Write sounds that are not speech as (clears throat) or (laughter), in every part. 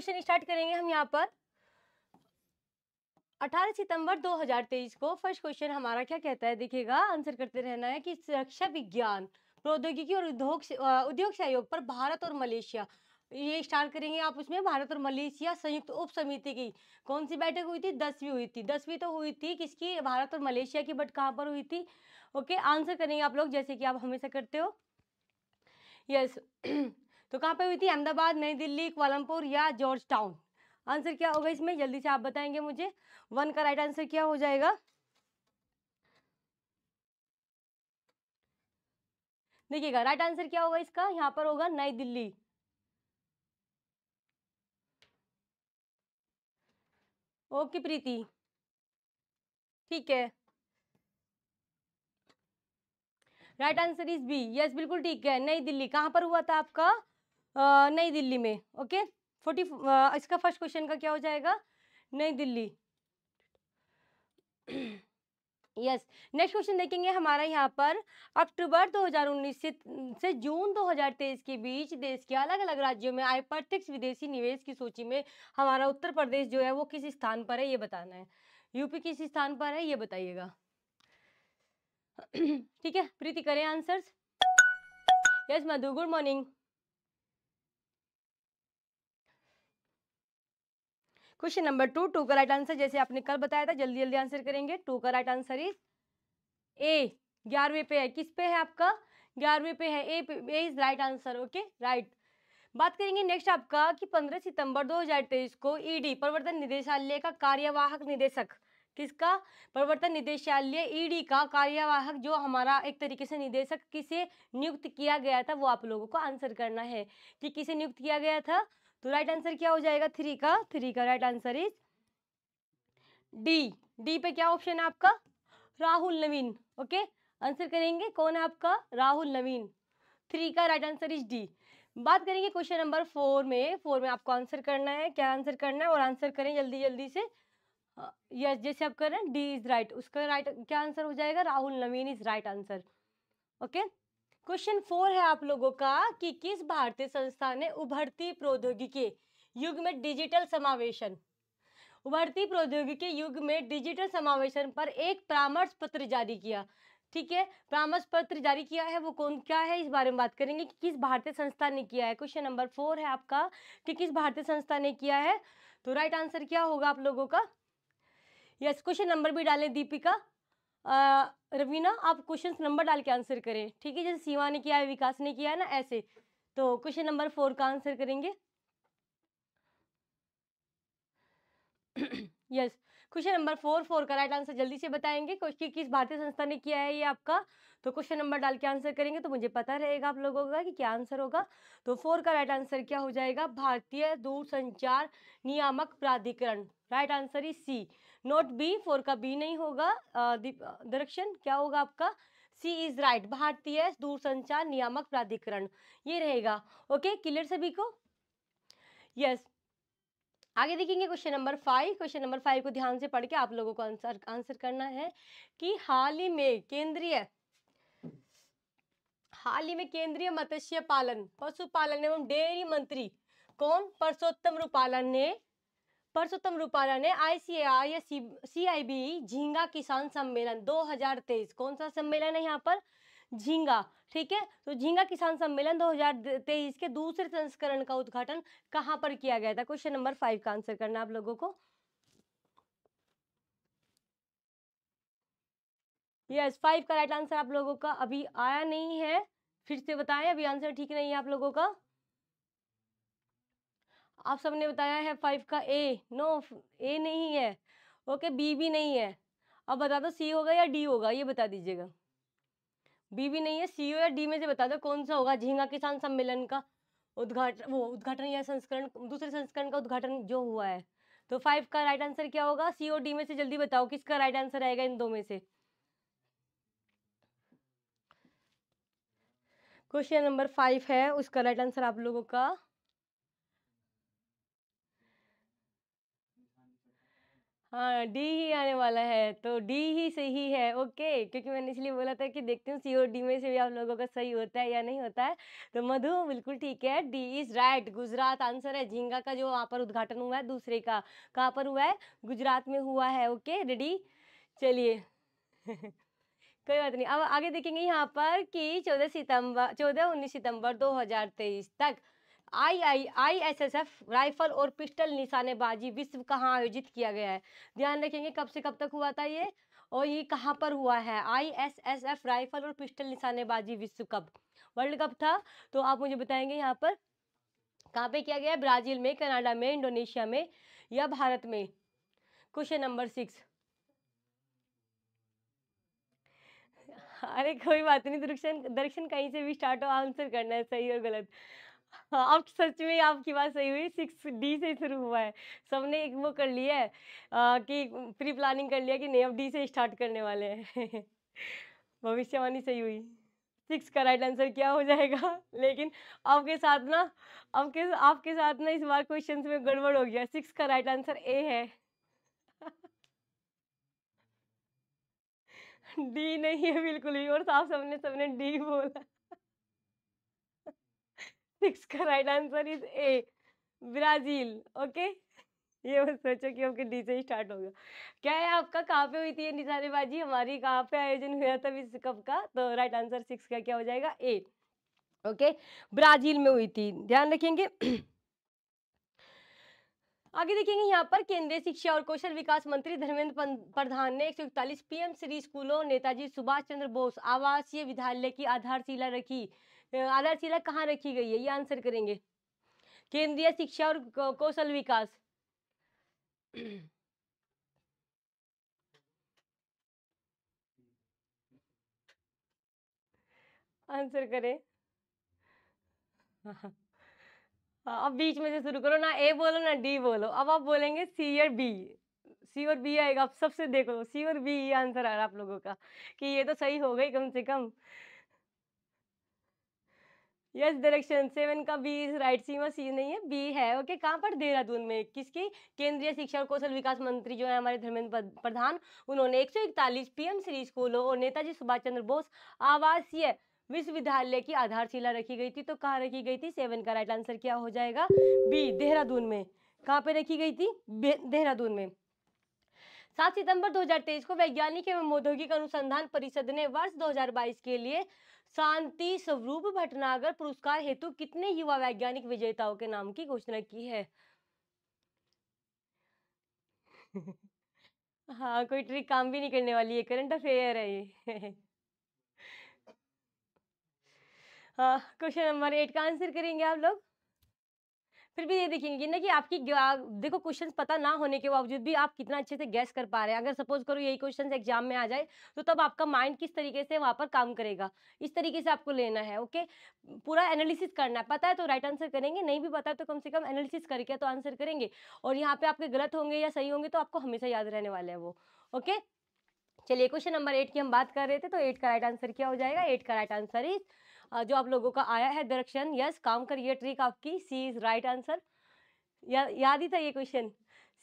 Question start करेंगे हम यहाँ पर 18 सितंबर 2023 को फर्स्ट क्वेश्चन हमारा क्या कहता है देखिएगा आंसर करते रहना है कि सुरक्षा विज्ञान प्रौद्योगिकी और उद्योग उद्योग सहयोग पर भारत और मलेशिया ये स्टार्ट करेंगे आप उसमें भारत और मलेशिया संयुक्त उप समिति की कौन सी बैठक हुई थी दसवीं हुई थी दसवीं तो हुई थी किसकी भारत और मलेशिया की बट कहाँ पर हुई थी ओके आंसर करेंगे आप लोग जैसे कि आप हमेशा करते हो यस yes. तो कहाँ पे हुई थी अहमदाबाद नई दिल्ली क्वालमपुर या जॉर्ज टाउन आंसर क्या होगा इसमें जल्दी से आप बताएंगे मुझे वन का राइट आंसर क्या हो जाएगा देखिएगा राइट आंसर क्या होगा इसका यहाँ पर होगा नई दिल्ली ओके प्रीति ठीक है right answer is B yes बिल्कुल ठीक है नई दिल्ली कहाँ पर हुआ था आपका नई दिल्ली में ओके फोर्टी इसका फर्स्ट क्वेश्चन का क्या हो जाएगा नई दिल्ली यस नेक्स्ट क्वेश्चन देखेंगे हमारा यहाँ पर अक्टूबर 2019 से से जून 2023 के बीच देश के अलग अलग राज्यों में आए प्रत्यक्ष विदेशी निवेश की सूची में हमारा उत्तर प्रदेश जो है वो किस स्थान पर है ये बताना है यूपी किस स्थान पर है ये बताइएगा (clears throat) ठीक है प्रीति करें answers yes Madhu good morning question number two two का राइट आंसर जैसे आपने कल बताया था जल्दी जल्दी आंसर करेंगे टू का राइट आंसर इज ए ग्यारहवें पे है किस पे है आपका ग्यारहवें पे है ए पे is right answer okay right बात करेंगे नेक्स्ट आपका कि 15 सितंबर 2023 को ईडी e प्रवर्तन निदेशालय का कार्यवाहक निदेशक किसका प्रवर्तन निदेशालय ईडी e का कार्यवाहक जो हमारा एक तरीके से निदेशक किसे नियुक्त किया गया था वो आप लोगों को आंसर करना है कि किसे नियुक्त किया गया था तो राइट आंसर क्या हो जाएगा थ्री का थ्री का right answer is D D पे क्या ऑप्शन है आपका राहुल नवीन ओके आंसर करेंगे कौन है आपका राहुल नवीन थ्री का राइट आंसर इज डी बात करेंगे क्वेश्चन नंबर फोर में फोर में आपको आंसर करना है क्या आंसर करना है और आंसर करें जल्दी जल्दी से यस जैसे आप कर रहे हैं डी इज राइट उसका राइट क्या आंसर हो जाएगा Rahul Naveen is right answer okay question four है आप लोगों का कि किस भारतीय संस्था ने उभरती प्रौद्योगिकी युग में डिजिटल समावेशन उभरती प्रौद्योगिकी युग में डिजिटल समावेशन पर एक परामर्श पत्र जारी किया ठीक है परामर्श पत्र जारी किया है वो कौन क्या है इस बारे में बात करेंगे कि किस भारतीय संस्था ने किया है क्वेश्चन नंबर फोर है आपका कि किस भारतीय संस्था ने किया है तो राइट आंसर क्या होगा आप लोगों का यस क्वेश्चन नंबर भी डालें दीपिका रवीना आप क्वेश्चन नंबर डाल के आंसर करें ठीक है जैसे सीमा ने किया है विकास ने किया है ना ऐसे तो क्वेश्चन नंबर फोर का आंसर करेंगे yes question number four four का राइट आंसर जल्दी से बताएंगे कि किस भारतीय संस्था ने किया है ये आपका तो क्वेश्चन नंबर डाल के आंसर करेंगे तो मुझे पता रहेगा आप लोगों का कि क्या आंसर होगा तो फोर का राइट आंसर क्या हो जाएगा भारतीय दूरसंचार नियामक प्राधिकरण right answer is C not B four का बी नहीं होगा डायरेक्शन क्या होगा आपका सी इज राइट भारतीय दूरसंचार नियामक प्राधिकरण ये रहेगा ओके क्लियर सभी को यस yes. आगे देखेंगे question number five question number five को ध्यान से पढ़ के आप लोगों को आंसर आंसर करना है कि हाल ही में केंद्रीय हाल ही में केंद्रीय मत्स्य पालन पशुपालन एवं डेयरी मंत्री कौन परसोत्तम रूपालन ने परसोत्तम रूपाला ने आईसीएआर या सीआईबी झींगा किसान सम्मेलन 2023 कौन सा सम्मेलन है यहाँ पर झींगा ठीक है तो झींगा किसान सम्मेलन 2023 के दूसरे संस्करण का उद्घाटन कहाँ पर किया गया था क्वेश्चन नंबर फाइव का आंसर करना आप लोगों को यस फाइव का राइट आंसर आप लोगों का अभी आया नहीं है फिर से बताएं अभी आंसर ठीक नहीं है आप लोगों का आप सबने बताया है फाइव का ए नो ए नहीं है ओके बी भी नहीं है अब बता दो सी होगा या डी होगा ये बता दीजिएगा बी भी नहीं है सी या डी में से बता दो कौन सा होगा झींगा किसान सम्मेलन का उद्घाटन वो उद्घाटन या संस्करण दूसरे संस्करण का उद्घाटन जो हुआ है तो फाइव का राइट आंसर क्या होगा सी और डी में से जल्दी बताओ किसका राइट आंसर आएगा इन दो में से क्वेश्चन नंबर फाइव है उसका राइट आंसर आप लोगों का हाँ डी ही आने वाला है तो डी ही सही है ओके क्योंकि मैंने इसलिए बोला था कि देखती हूँ सी और डी में से भी आप लोगों का सही होता है या नहीं होता है तो मधु बिल्कुल ठीक है D is right Gujarat answer है झींगा का जो वहाँ पर उद्घाटन हुआ है दूसरे का कहाँ पर हुआ है गुजरात में हुआ है ओके रेडी चलिए (laughs) कोई बात नहीं अब आगे देखेंगे यहाँ पर कि चौदह सितंबर चौदह उन्नीस सितंबर दो तक I I I S S F rifle और पिस्टल निशानेबाजी विश्व कहाँ आयोजित किया गया है ध्यान रखेंगे कब से कब तक हुआ था ये और ये कहाँ पर हुआ है I S S F rifle और पिस्टल निशानेबाजी विश्व कप वर्ल्ड कप था तो आप मुझे बताएंगे यहाँ पर कहाँ पे किया गया है ब्राज़ील में कनाडा में इंडोनेशिया में या भारत में क्वेश्चन नंबर सिक्स अरे कोई बात नहीं दर्शन दर्शन कहीं से भी स्टार्ट हो आंसर करना है सही और गलत आप हाँ, अब सच में आपकी बात सही हुई सिक्स डी से शुरू हुआ है सबने एक वो कर लिया है कि प्री प्लानिंग कर लिया कि नहीं अब डी से स्टार्ट करने वाले हैं (laughs) भविष्यवाणी सही हुई सिक्स का राइट आंसर क्या हो जाएगा (laughs) लेकिन आपके साथ ना आपके आपके साथ ना इस बार क्वेश्चन में गड़बड़ हो गया सिक्स का राइट आंसर ए है (laughs) डी नहीं है बिल्कुल भी और साफ सबने सबने डी बोला सिक्स का right answer is A Brazil okay ये मत सोचो कि आपके डी से स्टार्ट होगा क्या है आपका कहाँ पे हुई थी ये निशानेबाजी हमारी कहाँ पे आयोजन हुआ था विश्व कप का तो राइट आंसर सिक्स का क्या हो जाएगा ए ओके ब्राज़ील में हुई थी ध्यान रखेंगे आगे देखेंगे यहाँ पर केंद्रीय शिक्षा और कौशल विकास मंत्री धर्मेंद्र प्रधान ने एक सौ इकतालीस पीएम श्री स्कूलों नेताजी सुभाष चंद्र बोस आवासीय विद्यालय की आधारशिला रखी आधारशिला कहाँ रखी गई है ये आंसर करेंगे केंद्रीय शिक्षा और कौशल विकास आंसर करें अब बीच में से शुरू करो ना ए बोलो ना डी बोलो अब आप बोलेंगे सी और बी सी और बी आएगा आप सबसे देख लो सी और बी आंसर आ रहा है आप लोगों का कि ये तो सही हो गई कम से कम यस डायरेक्शन सेवन का बी इज राइट सीमा मतलब सी नहीं है बी है ओके कहाँ पर देहरादून में किसकी केंद्रीय शिक्षा और कौशल विकास मंत्री जो है हमारे धर्मेंद्र प्रधान उन्होंने 141 पीएम श्री स्कूलों और नेताजी सुभाष चंद्र बोस आवासीय विश्वविद्यालय की आधारशिला रखी गई थी तो कहाँ रखी गई थी सेवन का राइट आंसर क्या हो जाएगा बी देहरादून में कहाँ पर रखी गई थी देहरादून में सात सितंबर 2023 को वैज्ञानिक एवं औद्योगिक अनुसंधान परिषद ने वर्ष 2022 के लिए शांति स्वरूप भटनागर पुरस्कार हेतु कितने युवा वैज्ञानिक विजेताओं के नाम की घोषणा की है हाँ कोई ट्रिक काम भी नहीं करने वाली है करंट अफेयर है ये हाँ क्वेश्चन नंबर एट का आंसर करेंगे आप लोग फिर भी ये देखेंगे ना कि आपकी देखो क्वेश्चंस पता ना होने के बावजूद भी आप कितना अच्छे से गैस कर पा रहे हैं अगर सपोज करो यही क्वेश्चंस एग्जाम में आ जाए तो तब आपका माइंड किस तरीके से वहाँ पर काम करेगा इस तरीके से आपको लेना है ओके पूरा एनालिसिस करना है पता है तो राइट आंसर करेंगे नहीं भी पता तो कम से कम एनालिसिस करके तो आंसर करेंगे और यहाँ पे आपके गलत होंगे या सही होंगे तो आपको हमेशा याद रहने वाले हैं वो ओके चलिए क्वेश्चन नंबर एट की हम बात कर रहे थे तो एट का राइट आंसर क्या हो जाएगा एट का राइट आंसर इज जो आप लोगों का आया है डायरेक्शन यस काम करिए ट्रिक आपकी सी इज़ राइट आंसर याद ही था ये क्वेश्चन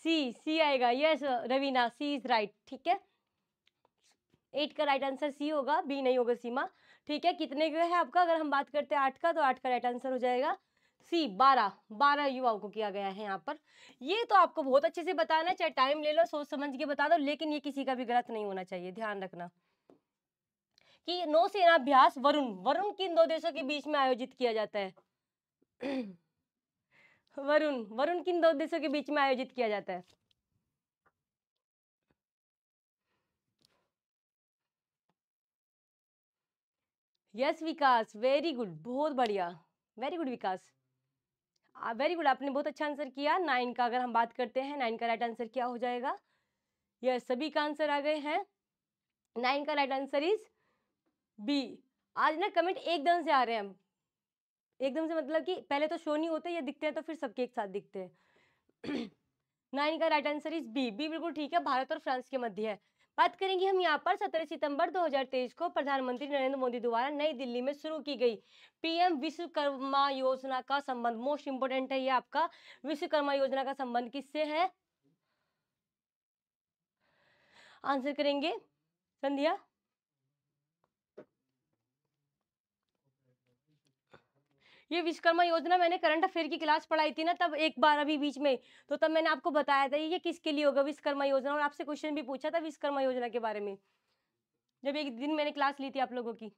सी सी आएगा yes Raveena C is right ठीक है एट का राइट आंसर सी होगा बी नहीं होगा सीमा ठीक है कितने का है आपका अगर हम बात करते हैं आठ का तो आठ का राइट आंसर हो जाएगा सी बारह बारह युवाओं को किया गया है यहाँ पर ये तो आपको बहुत अच्छे से बताना है चाहे टाइम ले लो सोच समझ के बता दो लेकिन ये किसी का भी गलत नहीं होना चाहिए ध्यान रखना कि नौसेना अभ्यास वरुण वरुण किन दो देशों के बीच में आयोजित किया जाता है (clears throat) वरुण वरुण किन दो देशों के बीच में आयोजित किया जाता है यस विकास वेरी गुड बहुत बढ़िया very good Vikas very good आपने बहुत अच्छा आंसर किया नाइन का अगर हम बात करते हैं नाइन का राइट आंसर क्या हो जाएगा यस yes, सभी का आंसर आ गए हैं नाइन का राइट आंसर इज बी आज ना कमेंट एकदम से आ रहे हैं हम एकदम से मतलब कि पहले तो शो नहीं होते ये दिखते हैं तो फिर सबके एक साथ दिखते हैं (clears throat) नाइन का right answer is B B बिल्कुल ठीक है भारत और फ्रांस के मध्य है बात करेंगे हम यहाँ पर 17 सितंबर 2023 को प्रधानमंत्री नरेंद्र मोदी द्वारा नई दिल्ली में शुरू की गई पीएम विश्वकर्मा योजना का संबंध मोस्ट इम्पोर्टेंट है ये आपका विश्वकर्मा योजना का संबंध किससे है आंसर करेंगे संध्या ये विश्वकर्मा योजना मैंने करंट अफेयर की क्लास पढ़ाई थी ना तब एक बार अभी बीच में तो तब मैंने आपको बताया था ये किसके लिए होगा विश्वकर्मा योजना और आपसे क्वेश्चन भी पूछा था विश्वकर्मा योजना के बारे में जब एक दिन मैंने क्लास ली थी आप लोगों की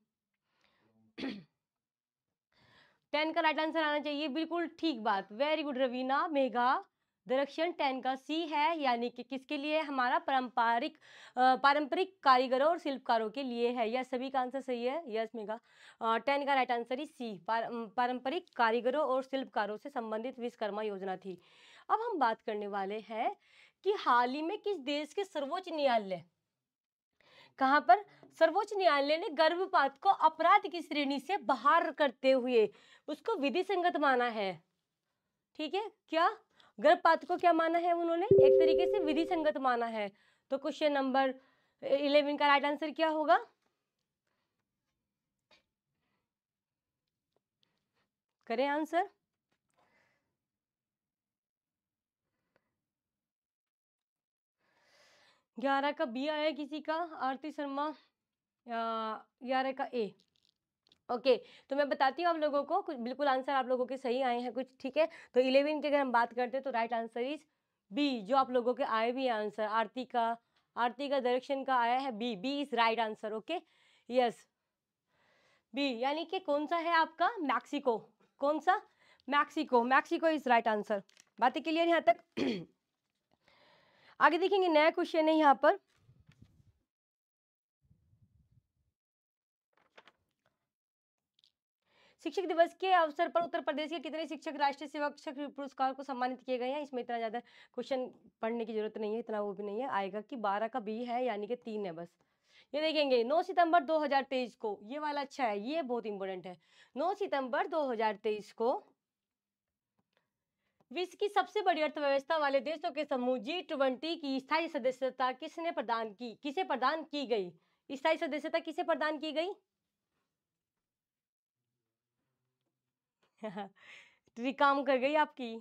(clears throat) टेन का राइट आंसर आना चाहिए बिल्कुल ठीक बात वेरी गुड रवीना मेघा दरक्षण टेन का सी है यानी कि किसके लिए हमारा पारंपरिक पारंपरिक कारीगरों और शिल्पकारों के लिए है यह सभी का आंसर सही है यस मेगा टेन का राइट आंसर ही सी पारंपरिक कारीगरों और शिल्पकारों से संबंधित विश्वकर्मा योजना थी अब हम बात करने वाले हैं कि हाल ही में किस देश के सर्वोच्च न्यायालय कहाँ पर सर्वोच्च न्यायालय ने गर्भपात को अपराध की श्रेणी से बाहर करते हुए उसको विधि संगत माना है ठीक है क्या गर्भपात को क्या माना है उन्होंने एक तरीके से विधि संगत माना है तो क्वेश्चन नंबर इलेवन का राइट आंसर क्या होगा करें आंसर ग्यारह का बी आया किसी का आरती शर्मा ग्यारह का ए ओके तो मैं बताती हूँ आप लोगों को कुछ बिल्कुल आंसर आप लोगों के सही आए हैं कुछ ठीक है तो इलेवन की अगर हम बात करते हैं तो राइट आंसर इज बी जो आप लोगों के आए भी आंसर आरती का आरती का डायरेक्शन का आया है B B is right answer okay yes B यानी कि कौन सा है आपका मैक्सिको कौन सा Mexico Mexico is right answer बातें क्लियर यहाँ तक (clears throat) आगे देखेंगे नया क्वेश्चन है यहाँ पर शिक्षक दिवस के अवसर पर उत्तर प्रदेश के कितने शिक्षक राष्ट्रीय सेवा शिक्षक पुरस्कार को सम्मानित किए गए हैं इसमें इतना ज़्यादा क्वेश्चन पढ़ने की जरूरत नहीं है इतना वो भी नहीं है आएगा कि बारह का बी है यानी कि तीन है बस ये देखेंगे 9 सितंबर 2023 को ये वाला अच्छा है ये बहुत इंपॉर्टेंट है 9 सितंबर 2023 को विश्व की सबसे बड़ी अर्थव्यवस्था वाले देशों के समूह जी ट्वेंटी की स्थायी सदस्यता किसने प्रदान की किसे प्रदान की गई स्थायी सदस्यता किसे प्रदान की गई ट्रिक तो काम कर गई आपकी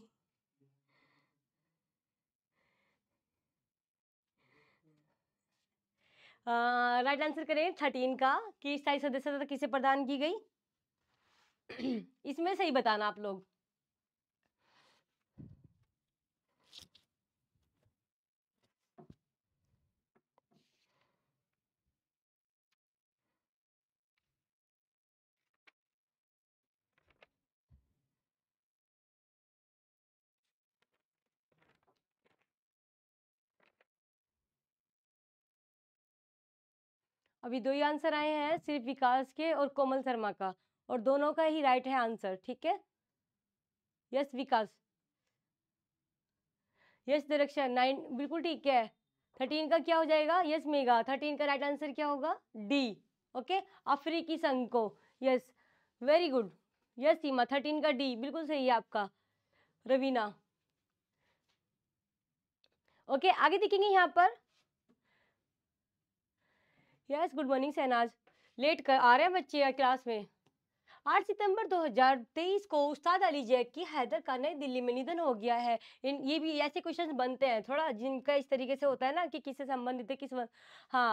राइट आंसर करें थर्टीन का कि स्थायी सदस्यता किसे प्रदान की गई (clears throat) इसमें सही बताना आप लोग अभी दो ही आंसर आए हैं सिर्फ विकास के और कोमल शर्मा का और दोनों का ही राइट है आंसर ठीक है yes Vikas yes direction nine बिल्कुल ठीक है थर्टीन का क्या हो जाएगा यस मेगा थर्टीन का राइट आंसर क्या होगा डी ओके अफ्रीकी संघ को yes very good yes Seema thirteen का डी बिल्कुल सही है आपका रवीना ओके आगे देखेंगे यहाँ पर yes good morning Shehnaz late कर आ रहे हैं बच्चे क्लास में आठ सितंबर 2023 को उस्ताद अली जैक की हैदर का नई दिल्ली में निधन हो गया है इन ये भी ऐसे क्वेश्चन बनते हैं थोड़ा जिनका इस तरीके से होता है ना कि किससे संबंधित है किस हाँ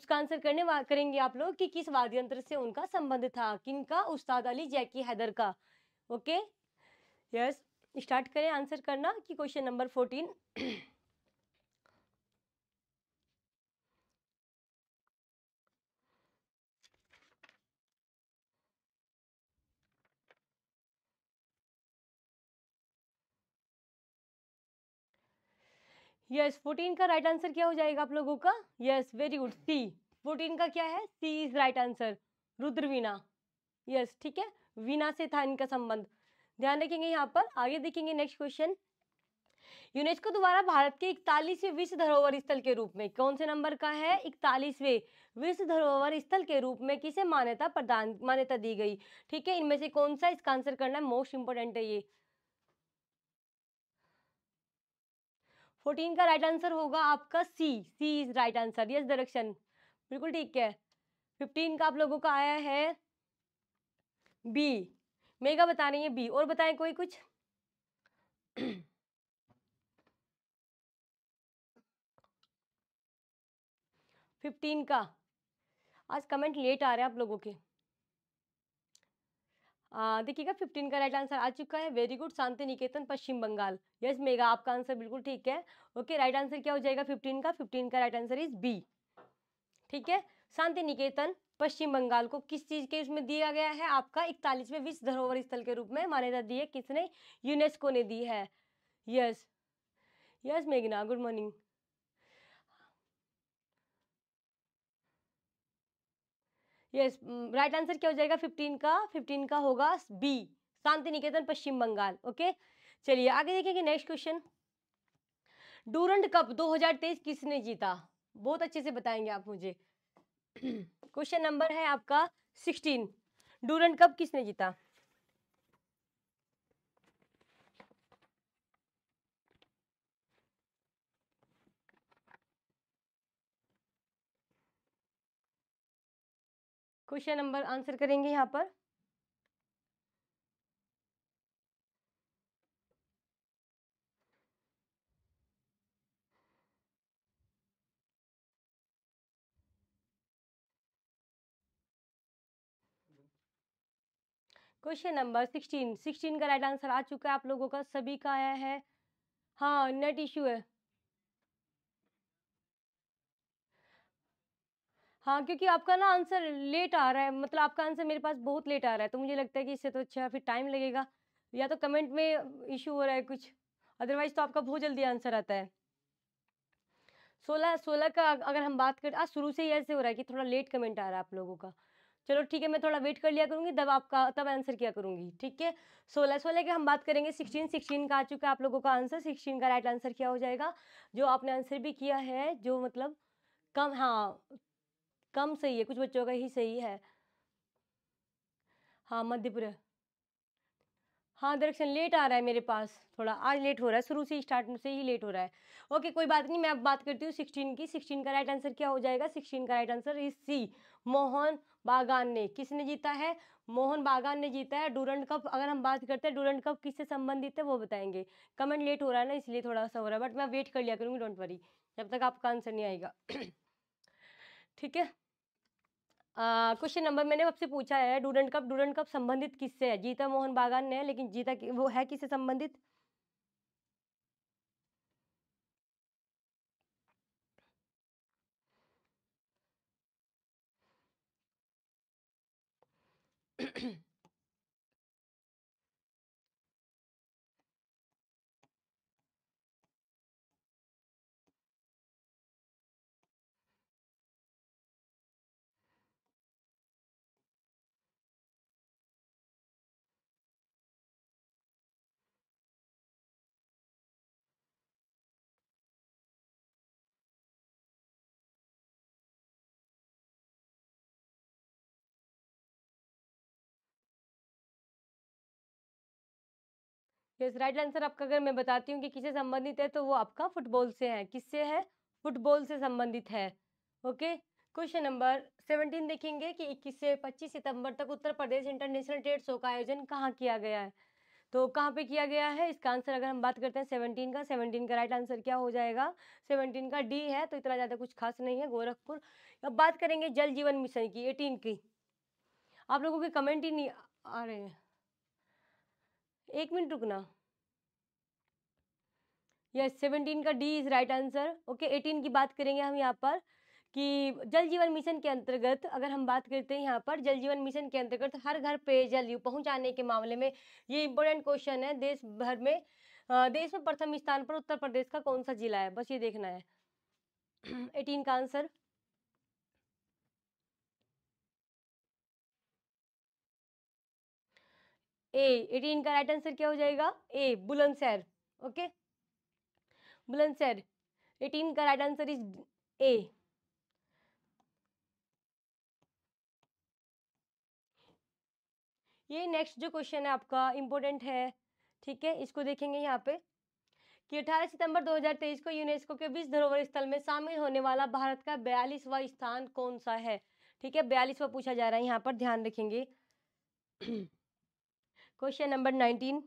उसका आंसर करने वा करेंगे आप लोग कि किस वाद्य यंत्र से उनका संबंध था किन का उस्ताद अली जैक की हैदर का ओके यस स्टार्ट करें आंसर करना कि question number fourteen yes fourteen का राइट आंसर क्या हो जाएगा आप लोगों का yes very good C fourteen का क्या है C is right answer Rudraveena yes ठीक है वीणा से था इनका संबंध ध्यान रखेंगे यहाँ पर आगे देखेंगे नेक्स्ट क्वेश्चन यूनेस्को द्वारा भारत के इकतालीसवें विश्व धरोहर स्थल के रूप में कौन से नंबर का है इकतालीसवें विश्व धरोहर स्थल के रूप में किसे मान्यता प्रदान मान्यता दी गई ठीक है इनमें से कौन सा इसका आंसर करना है मोस्ट इंपॉर्टेंट है ये फोर्टीन का राइट आंसर होगा आपका C C is right answer yes direction बिल्कुल ठीक है फिफ्टीन का आप लोगों का आया है बी मेगा बता रही है बी और बताएं कोई कुछ फिफ्टीन (clears throat) का आज कमेंट लेट आ रहे हैं आप लोगों के देखिएगा फिफ्टीन का राइट आंसर आ चुका है very good Shanti Niketan Paschim Bengal yes Mega आपका आंसर बिल्कुल ठीक है ओके राइट आंसर क्या हो जाएगा फिफ्टीन का फिफ्टीन का राइट आंसर इज बी ठीक है शांति निकेतन पश्चिम बंगाल को किस चीज़ के उसमें दिया गया है आपका इकतालीसवें विश्व धरोहर स्थल के रूप में मान्यता दी है किसने यूनेस्को ने दी है यस यस मेघना good morning yes right answer क्या हो जाएगा फिफ्टीन का फिफ्टीन का होगा बी शांति निकेतन पश्चिम बंगाल ओके चलिए आगे देखेंगे नेक्स्ट क्वेश्चन डूरंड कप 2023 किसने जीता बहुत अच्छे से बताएंगे आप मुझे क्वेश्चन (clears throat) नंबर है आपका सिक्सटीन डूरंड कप किसने जीता क्वेश्चन नंबर आंसर करेंगे यहाँ पर क्वेश्चन नंबर सिक्सटीन सिक्सटीन का राइट आंसर आ चुका है आप लोगों का सभी का आया है हाँ नेट इश्यू है हाँ क्योंकि आपका ना आंसर लेट आ रहा है मतलब आपका आंसर मेरे पास बहुत लेट आ रहा है तो मुझे लगता है कि इससे तो अच्छा फिर टाइम लगेगा या तो कमेंट में इशू हो रहा है कुछ अदरवाइज तो आपका बहुत जल्दी आंसर आता है सोलह सोलह का अगर हम बात करें आज शुरू से ही ऐसे हो रहा है कि थोड़ा लेट कमेंट आ रहा है आप लोगों का चलो ठीक है मैं थोड़ा वेट कर लिया करूँगी तब आपका तब आंसर किया करूँगी ठीक है सोलह सोलह के हम बात करेंगे सिक्सटीन सिक्सटीन का आ चुका है आप लोगों का आंसर सिक्सटीन का राइट आंसर क्या हो जाएगा जो आपने आंसर भी किया है जो मतलब कम हाँ कम सही है कुछ बच्चों का ही सही है हाँ मध्यपुर हाँ दरक्षण लेट आ रहा है मेरे पास थोड़ा आज लेट हो रहा है शुरू से स्टार्ट से ही लेट हो रहा है ओके कोई बात नहीं मैं अब बात करती हूँ सिक्सटीन की सिक्सटीन का राइट आंसर क्या हो जाएगा सिक्सटीन का right answer is C Mohan Bagan ने किसने जीता है मोहन बागान ने जीता है डूरंट कप अगर हम बात करते हैं डूरंट कप किससे संबंधित है वो बताएंगे कमेंट लेट हो रहा है ना इसलिए थोड़ा सा हो रहा है बट मैं वेट कर लिया करूँगी डोंट वरी जब तक आपका आंसर नहीं आएगा ठीक है क्वेश्चन नंबर मैंने आपसे पूछा है डूडेंट कप डूडेंट कप संबंधित किससे है जीता मोहन बागान ने लेकिन जीता वो है किससे संबंधित यस राइट आंसर आपका अगर मैं बताती हूँ कि किससे संबंधित है तो वो आपका फुटबॉल से है किससे है फुटबॉल से संबंधित है ओके क्वेश्चन नंबर सेवनटीन देखेंगे कि इक्कीस से पच्चीस सितंबर तक Uttar Pradesh international trade show का आयोजन कहाँ किया गया है तो कहाँ पे किया गया है इसका आंसर अगर हम बात करते हैं सेवनटीन का सेवनटीन का राइट आंसर क्या हो जाएगा सेवनटीन का डी है तो इतना ज़्यादा कुछ खास नहीं है गोरखपुर अब बात करेंगे जल जीवन मिशन की एटीन की आप लोगों के कमेंट ही नहीं आ रहे हैं एक मिनट रुकना यस सेवनटीन का D is right answer okay eighteen की बात करेंगे हम यहाँ पर कि जल जीवन मिशन के अंतर्गत अगर हम बात करते हैं यहाँ पर जल जीवन मिशन के अंतर्गत हर घर पेयजल पहुँचाने के मामले में ये इम्पोर्टेंट क्वेश्चन है देश भर में देश में प्रथम स्थान पर उत्तर प्रदेश का कौन सा जिला है बस ये देखना है एटीन (clears throat) का आंसर ए एटीन का राइट आंसर क्या हो जाएगा A Bulandshahr okay Bulandshahr eighteen का राइट आंसर इज ए ये नेक्स्ट जो क्वेश्चन है आपका इम्पोर्टेंट है ठीक है इसको देखेंगे यहाँ पे कि 18 सितंबर 2023 को यूनेस्को के विश्व धरोहर स्थल में शामिल होने वाला भारत का बयालीसवा स्थान कौन सा है ठीक है बयालीसवा पूछा जा रहा है यहाँ पर ध्यान रखेंगे क्वेश्चन नंबर नाइनटीन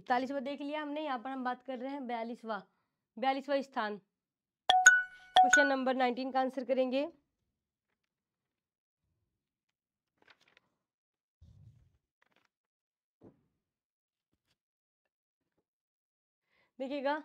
इकतालीसवा देख लिया हमने यहाँ पर हम बात कर रहे हैं बयालीसवा बयालीसवा स्थान क्वेश्चन नंबर नाइनटीन का आंसर करेंगे देखिएगा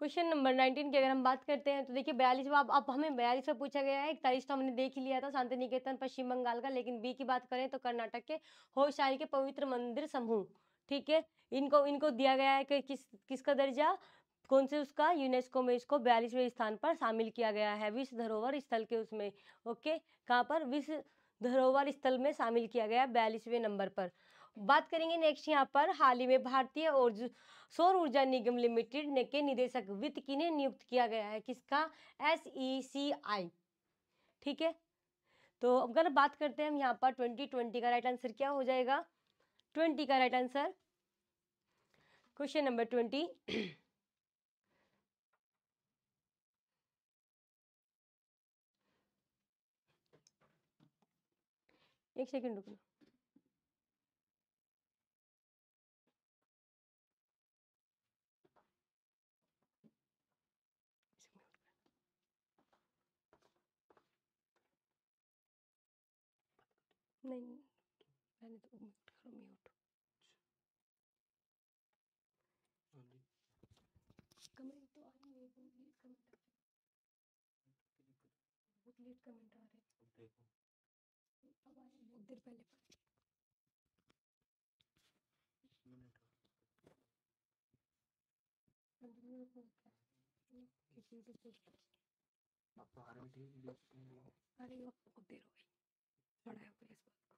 क्वेश्चन नंबर नाइनटीन की अगर हम बात करते हैं तो देखिए बयालीसवा अब अब हमें बयालीस में पूछा गया है इकतालीस तो हमने देख ही लिया था शांति निकेतन पश्चिम बंगाल का लेकिन बी की बात करें तो कर्नाटक के होशाई के पवित्र मंदिर समूह ठीक है इनको इनको दिया गया है कि किस किसका दर्जा कौन से उसका यूनेस्को में इसको बयालीसवें स्थान पर शामिल किया गया है विश्व धरोहर स्थल के उसमें ओके कहाँ पर विश्व धरोहर स्थल में शामिल किया गया है बयालीसवें नंबर पर बात करेंगे नेक्स्ट यहाँ पर हाल ही में भारतीय और सौर ऊर्जा निगम लिमिटेड के निदेशक वित्त किन्हें नियुक्त किया गया है किसका एस ई सी आई ठीक है तो अगर बात करते हैं हम यहाँ पर ट्वेंटी ट्वेंटी का राइट आंसर क्या हो जाएगा ट्वेंटी का right answer question number twenty एक सेकेंड रुकना दो मिनट करो म्यूट कमेंट तो आ रही है कमेंट बहुत लेट कमेंट आ रहे देखो अब आए बहुत देर पहले अरे बहुत देर हो गई बड़ा हो गया इस बार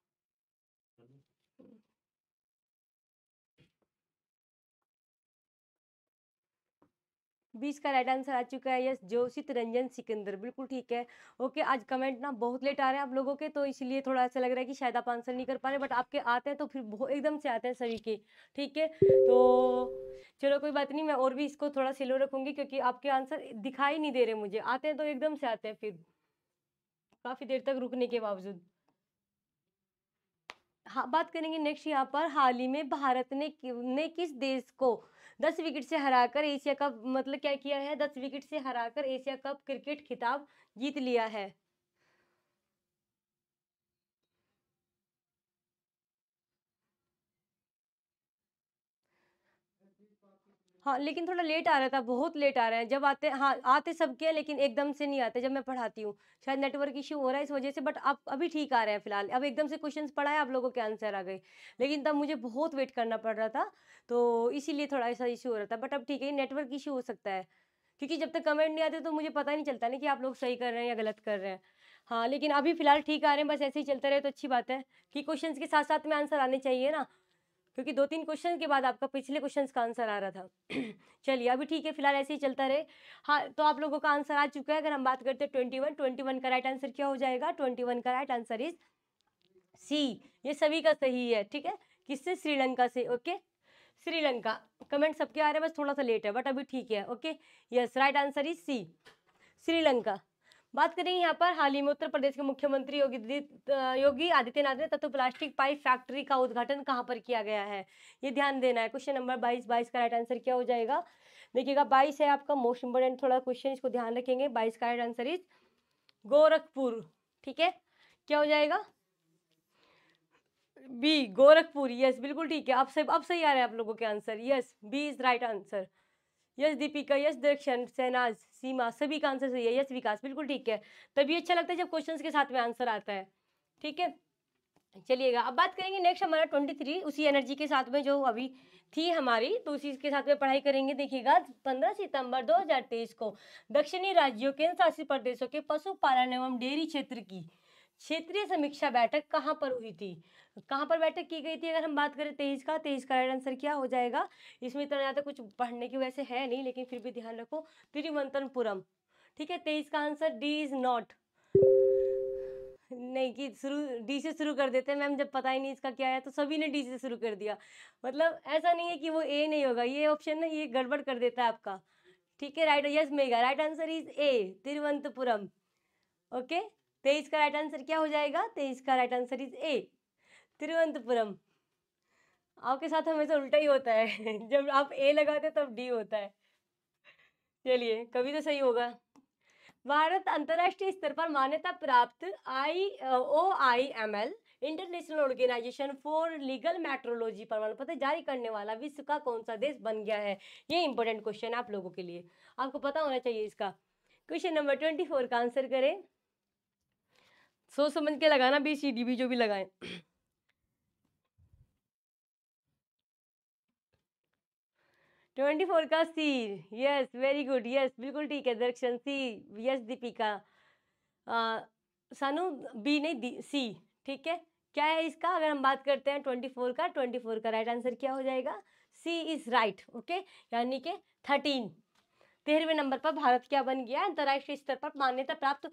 बीस का राइट आंसर आ चुका है यस जोशित रंजन सिकंदर बिल्कुल ठीक है ओके आज कमेंट ना बहुत लेट आ रहे हैं आप लोगों के तो इसलिए थोड़ा ऐसा लग रहा है कि शायद आप आंसर नहीं कर पा रहे बट आपके आते हैं तो फिर बहुत एकदम से आते हैं सभी के ठीक है तो चलो कोई बात नहीं मैं और भी इसको थोड़ा स्लो रखूंगी क्योंकि आपके आंसर दिखाई नहीं दे रहे मुझे आते हैं तो एकदम से आते हैं फिर काफ़ी देर तक रुकने के बावजूद हाँ बात करेंगे नेक्स्ट यहाँ पर हाल ही में भारत ने ने किस देश को दस विकेट से हराकर एशिया कप मतलब क्या किया है दस विकेट से हराकर एशिया कप क्रिकेट खिताब जीत लिया है हाँ लेकिन थोड़ा लेट आ रहा था बहुत लेट आ रहा है जब आते हाँ आते सबके हैं लेकिन एकदम से नहीं आते जब मैं पढ़ाती हूँ शायद नेटवर्क इशू हो रहा है इस वजह से बट अब अभी ठीक आ रहे हैं फिलहाल अब एकदम से क्वेश्चन पढ़ाए आप लोगों के आंसर आ गए लेकिन तब मुझे बहुत वेट करना पड़ रहा था तो इसीलिए थोड़ा ऐसा इशू हो रहा था बट अब ठीक है नेटवर्क इशू हो सकता है क्योंकि जब तक कमेंट नहीं आते तो मुझे पता नहीं चलता ना कि आप लोग सही कर रहे हैं या गलत कर रहे हैं हाँ लेकिन अभी फिलहाल ठीक आ रहे हैं बस ऐसे ही चलते रहे तो अच्छी बात है कि क्वेश्चन के साथ साथ में आंसर आने चाहिए ना क्योंकि दो तीन क्वेश्चन के बाद आपका पिछले क्वेश्चन का आंसर आ रहा था (clears throat) चलिए अभी ठीक है फिलहाल ऐसे ही चलता रहे हाँ तो आप लोगों का आंसर आ चुका है अगर हम बात करते हैं ट्वेंटी वन ट्वेंटी वन का राइट आंसर क्या हो जाएगा ट्वेंटी वन का राइट आंसर इज सी ये सभी का सही है ठीक है किससे श्रीलंका से ओके श्रीलंका कमेंट सबके आ रहे हैं बस थोड़ा सा लेट है बट अभी ठीक है okay yes right answer is C Sri Lanka बात करें यहाँ पर हाल ही में उत्तर प्रदेश के मुख्यमंत्री योगी योगी आदित्यनाथ ने तत्व प्लास्टिक पाइप फैक्ट्री का उद्घाटन कहाँ पर किया गया है ये ध्यान देना है क्वेश्चन नंबर बाईस बाईस का राइट आंसर क्या हो जाएगा देखिएगा बाईस है आपका मोस्ट इंपोर्टेंट थोड़ा क्वेश्चन इसको ध्यान रखेंगे बाईस का राइट आंसर इज गोरखपुर ठीक है क्या हो जाएगा बी गोरखपुर यस बिल्कुल ठीक है अब सही अब सही आ रहे हैं आप लोगों के answer yes B is right answer yes Deepika yes Darshan Shehnaz Seema सभी का आंसर सही है यस विकास बिल्कुल ठीक है तभी अच्छा लगता है जब क्वेश्चंस के साथ में आंसर आता है ठीक है चलिएगा अब बात करेंगे नेक्स्ट हमारा ट्वेंटी थ्री उसी एनर्जी के साथ में जो अभी थी हमारी तो उसी के साथ में पढ़ाई करेंगे देखिएगा पंद्रह सितंबर तेईस को दक्षिणी राज्यों केंद्र शासित प्रदेशों के पशुपालन एवं डेयरी क्षेत्र की क्षेत्रीय समीक्षा बैठक कहाँ पर हुई थी कहाँ पर बैठक की गई थी अगर हम बात करें तेईस का तेईस का राइट आंसर क्या हो जाएगा इसमें इतना ज़्यादा कुछ पढ़ने की वैसे है नहीं लेकिन फिर भी ध्यान रखो तिरुवंतनपुरम ठीक है तेईस का आंसर डी इज़ नॉट नहीं कि शुरू डी से शुरू कर देते हैं मैम जब पता ही नहीं इसका क्या है तो सभी ने डी से शुरू कर दिया मतलब ऐसा नहीं है कि वो ए नहीं होगा ये ऑप्शन ना ये गड़बड़ कर देता है आपका ठीक है right yes Mega right answer is A Thiruvananthapuram okay तेईस का राइट आंसर क्या हो जाएगा तेईस का right answer is A Thiruvananthapuram आपके साथ हमेशा उल्टा ही होता है (laughs) जब आप ए लगाते तब डी होता है चलिए कभी तो सही होगा भारत अंतर्राष्ट्रीय स्तर पर मान्यता प्राप्त I O I M L international organisation for legal metrology प्रमाण पत्र जारी करने वाला विश्व का कौन सा देश बन गया है ये इंपॉर्टेंट क्वेश्चन है आप लोगों के लिए आपको पता होना चाहिए इसका क्वेश्चन नंबर ट्वेंटी फोर का आंसर करें सोच समझ के लगाना बी सी डी भी जो भी लगाए ट्वेंटी फोर का C yes very good yes बिल्कुल ठीक है दर्शन सी यस दीपिका सानू बी नहीं सी ठीक है क्या है इसका अगर हम बात करते हैं ट्वेंटी फोर का ट्वेंटी फोर का राइट right आंसर क्या हो जाएगा सी इज़ राइट ओके यानी कि थर्टीन तेरहवें नंबर पर भारत क्या बन गया अंतर्राष्ट्रीय स्तर पर मान्यता प्राप्त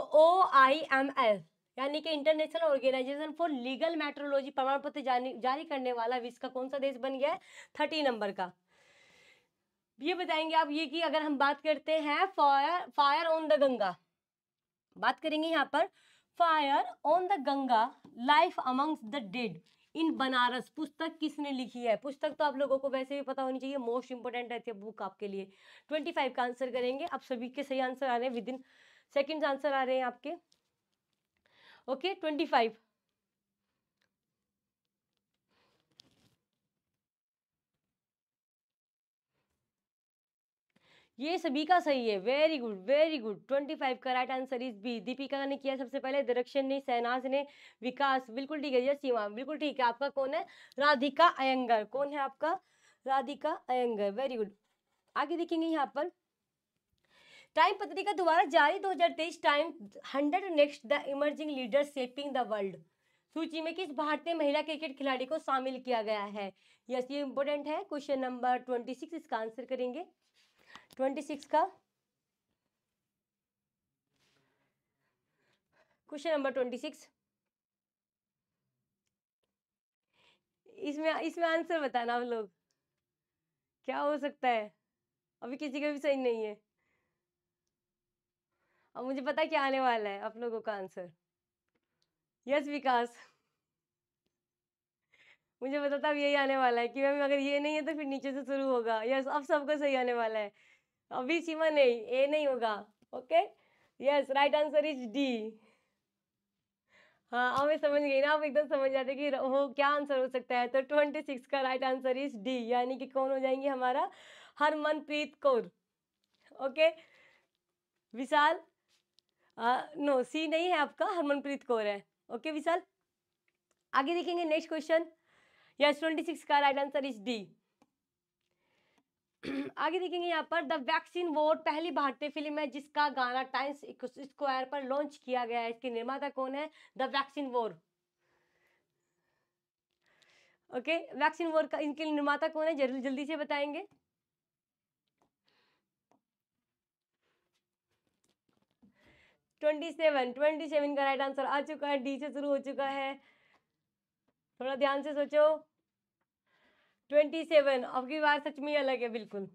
ओ आई एम एल यानी कि international organisation for legal metrology प्रमाण पत्र जारी करने वाला विश्व का कौन सा देश बन गया है थर्टी नंबर का ये बताएंगे आप ये कि अगर हम बात करते हैं fire fire on the Ganga बात करेंगे यहाँ पर fire on the Ganga life amongst the dead in Banaras पुस्तक किसने लिखी है पुस्तक तो आप लोगों को वैसे भी पता होनी चाहिए मोस्ट इंपॉर्टेंट रहती है बुक आपके लिए ट्वेंटी फाइव का आंसर करेंगे आप सभी के सही आंसर आ रहे हैं विद इन सेकेंड आंसर आ रहे हैं आपके ओके ट्वेंटी फाइव ये सभी का सही है very good very good twenty five का right answer is B Deepika ने किया सबसे पहले दरक्षण ने सहनाज ने विकास बिल्कुल ठीक है सीमा बिल्कुल ठीक है आपका कौन है राधिका अयंगर कौन है आपका राधिका अयंगर वेरी गुड आगे देखेंगे यहाँ पर टाइम पत्रिका द्वारा जारी 2023 Time 100 next the emerging leader shaping the world सूची में किस भारतीय महिला क्रिकेट खिलाड़ी को शामिल किया गया है यस ये इंपॉर्टेंट है क्वेश्चन नंबर 26 इसका आंसर करेंगे ट्वेंटी सिक्स का क्वेश्चन नंबर ट्वेंटी सिक्स इसमें इसमें आंसर बताना आप लोग क्या हो सकता है अभी किसी का भी सही नहीं है अब मुझे पता क्या आने वाला है आप लोगों का आंसर यस विकास मुझे पता था अब यही आने वाला है कि मैम अगर ये नहीं है तो फिर नीचे से शुरू होगा यस अब सबका सही आने वाला है अभी सीमा नहीं ए नहीं होगा okay yes right answer is D हाँ अब समझ गई ना आप एकदम समझ जाते कि हो क्या आंसर हो सकता है तो ट्वेंटी सिक्स का राइट आंसर इज डी यानी कि कौन हो जाएंगे हमारा Harmanpreet Kaur okay Vishal no C नहीं है आपका हरमनप्रीत कौर है ओके okay, विशाल आगे देखेंगे next question yes twenty six का राइट आंसर इज डी (clears throat) आगे देखेंगे यहाँ पर द वैक्सीन वोट पहली भारतीय फिल्म है जिसका गाना टाइम्स स्क्वायर पर लॉन्च किया गया है इसके निर्माता कौन है the vaccine war okay vaccine war का इनके निर्माता कौन है जरूर जल्दी से बताएंगे ट्वेंटी सेवन ट्वेंटी सेवन का राइट आंसर आ चुका है डी से शुरू हो चुका है थोड़ा ध्यान से सोचो ट्वेंटी सेवन अब की बार सच में अलग है बिल्कुल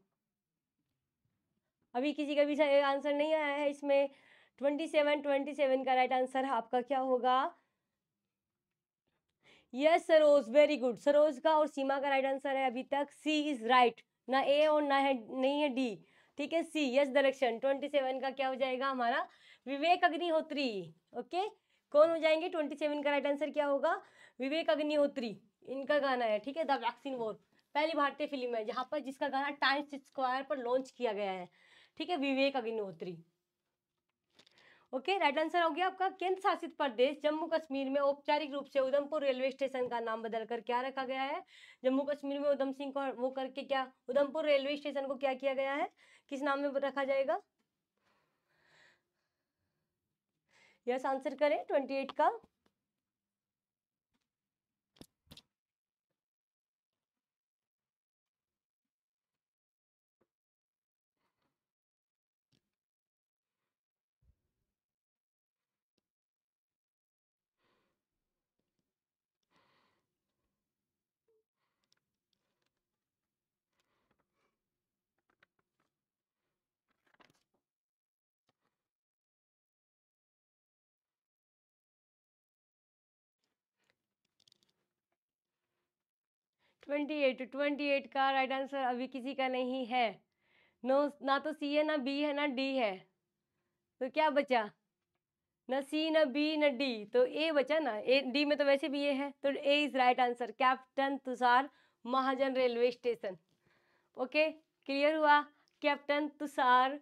अभी किसी का भी आंसर नहीं आया है इसमें ट्वेंटी सेवन ट्वेंटी सेवन का राइट आंसर आपका क्या होगा yes Saroj very good Saroj का और सीमा का राइट आंसर है अभी तक सी इज राइट ना ए और ना है नहीं है डी ठीक है C yes direction twenty seven का क्या हो जाएगा हमारा विवेक अग्निहोत्री ओके कौन हो जाएंगे ट्वेंटी सेवन का राइट आंसर क्या होगा विवेक अग्निहोत्री इनका गाना है ठीक है द वैक्सीन वॉर पहली भारतीय फिल्म है जहाँ पर जिसका गाना टाइम्स स्क्वायर पर लॉन्च किया गया है ठीक है Vivek Agnihotri okay right answer हो गया आपका केंद्र शासित प्रदेश जम्मू कश्मीर में औपचारिक रूप से उधमपुर रेलवे स्टेशन का नाम बदलकर क्या रखा गया है जम्मू कश्मीर में उधम सिंह को वो करके क्या उधमपुर रेलवे स्टेशन को क्या किया गया है किस नाम में रखा जाएगा यस आंसर करें ट्वेंटी एट का ट्वेंटी एट ट्वेंटी एट का राइट आंसर अभी किसी का नहीं है नो ना तो सी है ना बी है ना डी है तो क्या बचा ना सी ना बी ना डी तो ए बचा ना ए डी में तो वैसे भी ए है तो A is right answer captain Tushar Mahajan railway station okay clear हुआ captain Tushar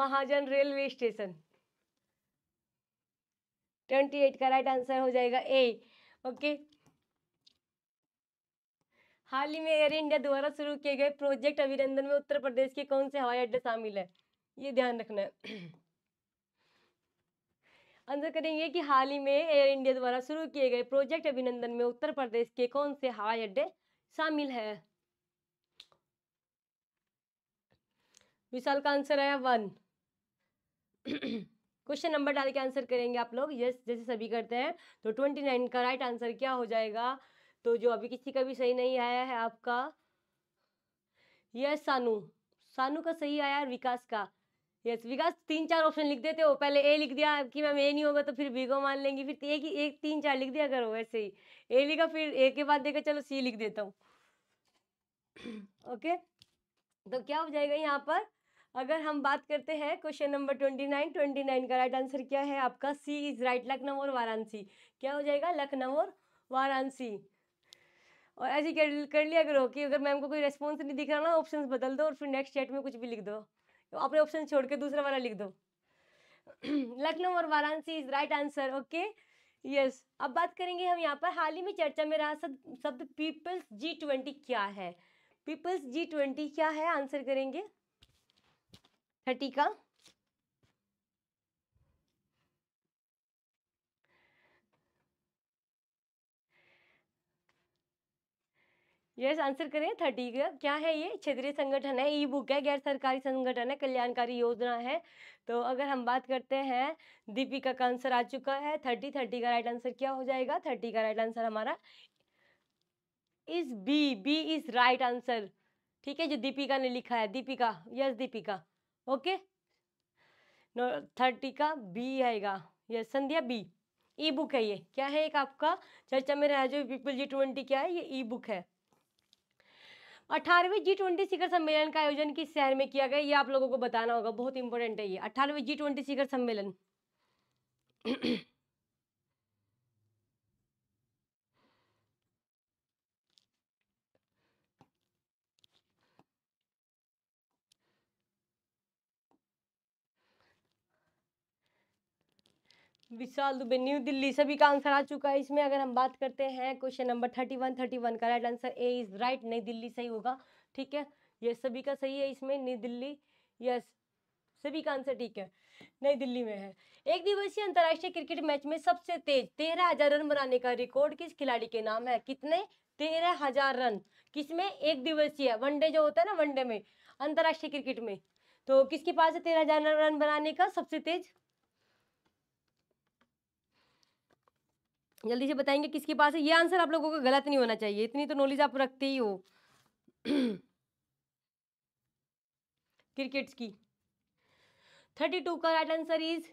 Mahajan railway station twenty eight का राइट आंसर हो जाएगा ए ओके हाल ही में एयर इंडिया द्वारा शुरू किए गए प्रोजेक्ट अभिनंदन में उत्तर प्रदेश के कौन से हवाई अड्डे शामिल है ये ध्यान रखना है (clears throat) आंसर करेंगे कि हाल ही में एयर इंडिया द्वारा शुरू किए गए प्रोजेक्ट अभिनंदन में उत्तर प्रदेश के कौन से हवाई अड्डे शामिल है विशाल का आंसर है वन (clears throat) क्वेश्चन नंबर डाल के आंसर करेंगे आप लोग यस जैसे सभी करते हैं तो ट्वेंटी नाइन का राइट आंसर क्या हो जाएगा तो जो अभी किसी का भी सही नहीं आया है आपका यस सानू सानू का सही आया है विकास का यस विकास तीन चार ऑप्शन लिख देते हो पहले ए लिख दिया कि मैम ए नहीं होगा तो फिर बी को मान लेंगी फिर एक ही एक तीन चार लिख दिया करो वैसे ही ए लिखा फिर ए के बाद देखा चलो सी लिख देता हूँ ओके (clears throat) तो क्या हो जाएगा यहाँ पर अगर हम बात करते हैं question number twenty nine twenty nine का राइट आंसर क्या है आपका सी इज राइट लखनऊ और वाराणसी क्या हो जाएगा लखनऊ और वाराणसी और ऐसे कर कर लिया करो कि अगर मैम को कोई रेस्पॉन्स नहीं दिख रहा ना ऑप्शन बदल दो और फिर नेक्स्ट चैट में कुछ भी लिख दो तो अपने ऑप्शन छोड़ के दूसरा वाला लिख दो (clears throat) लखनऊ और Varanasi is right answer okay yes अब बात करेंगे हम यहाँ पर हाल ही में चर्चा में रहा सब शब्द पीपल्स जी ट्वेंटी क्या है पीपल्स जी ट्वेंटी क्या है आंसर करेंगे थर्टी का यस आंसर करें थर्टी का क्या है ये क्षेत्रीय संगठन है ई बुक है गैर सरकारी संगठन है कल्याणकारी योजना है तो अगर हम बात करते हैं दीपिका का आंसर आ चुका है थर्टी थर्टी का राइट आंसर क्या हो जाएगा थर्टी का राइट आंसर हमारा is B B is right answer ठीक है जो दीपिका ने लिखा है Deepika yes Deepika okay thirty का बी आएगा yes Sandhya B e-book है ये क्या है एक आपका चर्चा में रहा जो पीपल जी ट्वेंटी क्या है ये ई बुक है अठारहवें जी ट्वेंटी शिखर सम्मेलन का आयोजन किस शहर में किया गया ये आप लोगों को बताना होगा बहुत इंपॉर्टेंट है ये अठारहवें जी ट्वेंटी शिखर सम्मेलन विशाल दुबे न्यू दिल्ली सभी का आंसर आ चुका है इसमें अगर हम बात करते हैं question number thirty one thirty one का right answer A is right Nai Delhi सही होगा ठीक है ये सभी का सही है इसमें नई दिल्ली यस सभी का आंसर ठीक है नई दिल्ली में है एक दिवसीय अंतर्राष्ट्रीय क्रिकेट मैच में सबसे तेज तेरह हजार रन बनाने का रिकॉर्ड किस खिलाड़ी के नाम है कितने तेरह हजार रन किसमें एक दिवसीय वनडे जो होता है ना वनडे में अंतर्राष्ट्रीय क्रिकेट में तो किसके पास है तेरह हजार रन बनाने का सबसे तेज जल्दी से बताएंगे किसके पास है ये आंसर आप लोगों का गलत नहीं होना चाहिए इतनी तो नॉलेज आप रखते ही हो (clears throat) क्रिकेट्स की थर्टी टू का राइट आंसर इज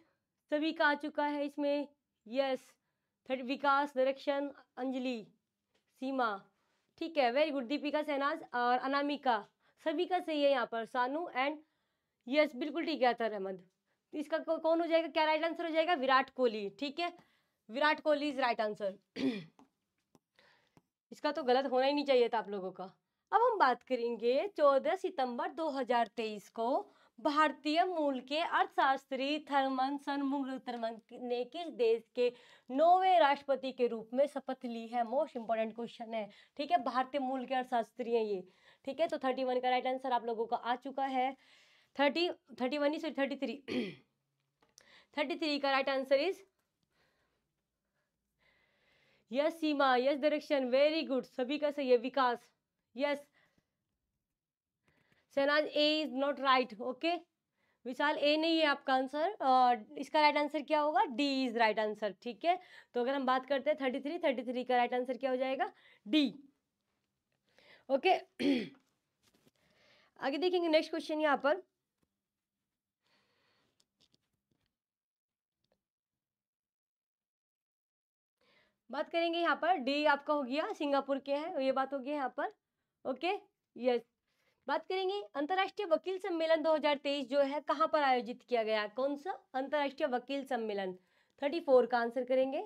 सभी का आ चुका है इसमें यस थर्टी विकास निरक्षण अंजलि सीमा ठीक है वेरी गुड दीपिका सहनाज और अनामिका सभी का सही है यहाँ पर सानू एंड यस बिल्कुल ठीक है अतर अहमद इसका कौन हो जाएगा क्या राइट आंसर हो जाएगा विराट कोहली ठीक है Virat Kohli is right answer इसका तो गलत होना ही नहीं चाहिए था आप लोगों का अब हम बात करेंगे 14 सितंबर 2023 को भारतीय मूल के अर्थशास्त्री थर्मन सनमुगल थर्मन ने किस देश के नौवे राष्ट्रपति के रूप में शपथ ली है मोस्ट इंपॉर्टेंट क्वेश्चन है ठीक है भारतीय मूल के अर्थशास्त्री हैं ये ठीक है तो थर्टी वन का राइट आंसर आप लोगों का आ चुका है thirty thirty one sorry thirty three thirty three का right answer is yes Seema yes direction very good सभी का सही है Vikas yes Shehnaz A is not right okay Vishal A नहीं है आपका आंसर इसका राइट आंसर क्या होगा डी इज राइट आंसर ठीक है तो अगर हम बात करते हैं थर्टी थ्री थर्टी थ्री का राइट आंसर क्या हो जाएगा डी ओके okay. (clears throat) आगे देखेंगे नेक्स्ट क्वेश्चन यहाँ पर बात करेंगे यहाँ पर डी आपका हो गया सिंगापुर के हैं ये बात हो गया यहाँ पर ओके यस बात करेंगे अंतर्राष्ट्रीय वकील सम्मेलन 2023 जो है कहाँ पर आयोजित किया गया कौन सा अंतर्राष्ट्रीय वकील सम्मेलन 34 का आंसर करेंगे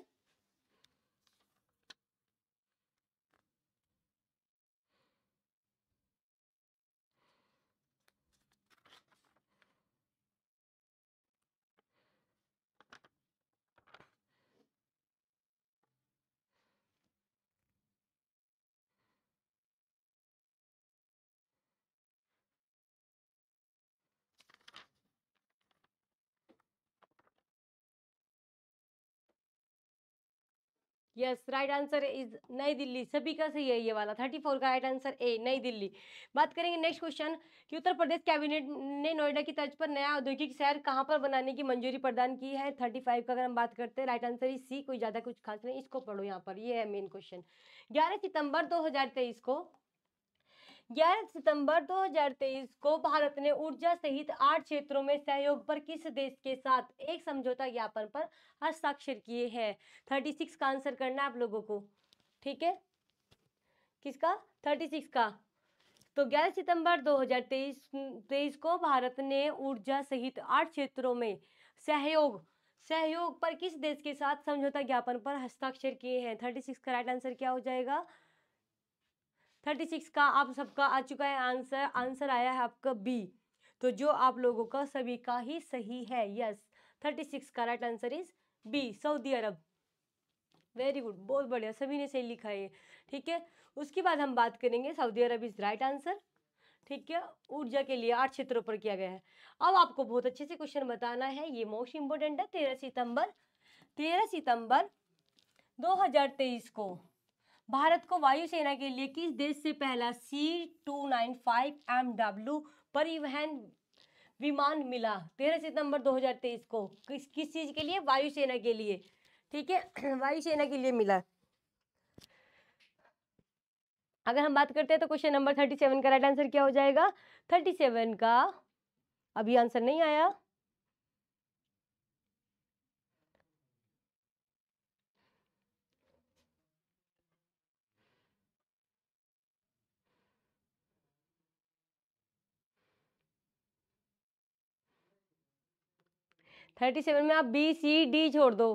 यस राइट आंसर इज नई दिल्ली सभी का सही है ये वाला थर्टी फोर का right answer A New Delhi बात करेंगे नेक्स्ट क्वेश्चन कि उत्तर प्रदेश कैबिनेट ने नोएडा की तर्ज पर नया औद्योगिक शहर कहाँ पर बनाने की मंजूरी प्रदान की है थर्टी फाइव का अगर हम बात करते हैं राइट आंसर इज सी कोई ज़्यादा कुछ खास नहीं इसको पढ़ो यहाँ पर ये है मेन क्वेश्चन ग्यारह सितंबर दो को 11 सितंबर 2023 को भारत ने ऊर्जा सहित आठ क्षेत्रों में सहयोग पर किस देश के साथ एक समझौता ज्ञापन पर हस्ताक्षर किए हैं 36 का आंसर करना है आप लोगों को ठीक है किसका 36 का तो 11 सितंबर 2023 तेईस को भारत ने ऊर्जा सहित आठ क्षेत्रों में सहयोग सहयोग पर किस देश के साथ समझौता ज्ञापन पर हस्ताक्षर किए हैं 36 का राइट आंसर क्या हो जाएगा थर्टी सिक्स का आप सबका आ चुका है आंसर आंसर आया है आपका बी तो जो आप लोगों का सभी का ही सही है यस थर्टी सिक्स का right answer is B Saudi Arab very good बहुत बढ़िया सभी ने सही लिखा है ठीक है उसके बाद हम बात करेंगे Saudi Arab is right answer ठीक है ऊर्जा के लिए आठ क्षेत्रों पर किया गया है अब आपको बहुत अच्छे से क्वेश्चन बताना है ये मोस्ट इम्पोर्टेंट है तेरह सितंबर तेरह सितंबर 2023 को भारत को वायुसेना के लिए किस देश से पहला C two nine five M W परिवहन विमान मिला तेरह सितंबर 2023 को किस किस चीज़ के लिए वायुसेना के लिए ठीक है (clears throat) वायुसेना के लिए मिला अगर हम बात करते हैं तो क्वेश्चन नंबर थर्टी सेवन का राइट आंसर क्या हो जाएगा थर्टी सेवन का अभी आंसर नहीं आया थर्टी सेवन में आप बी सी डी छोड़ दो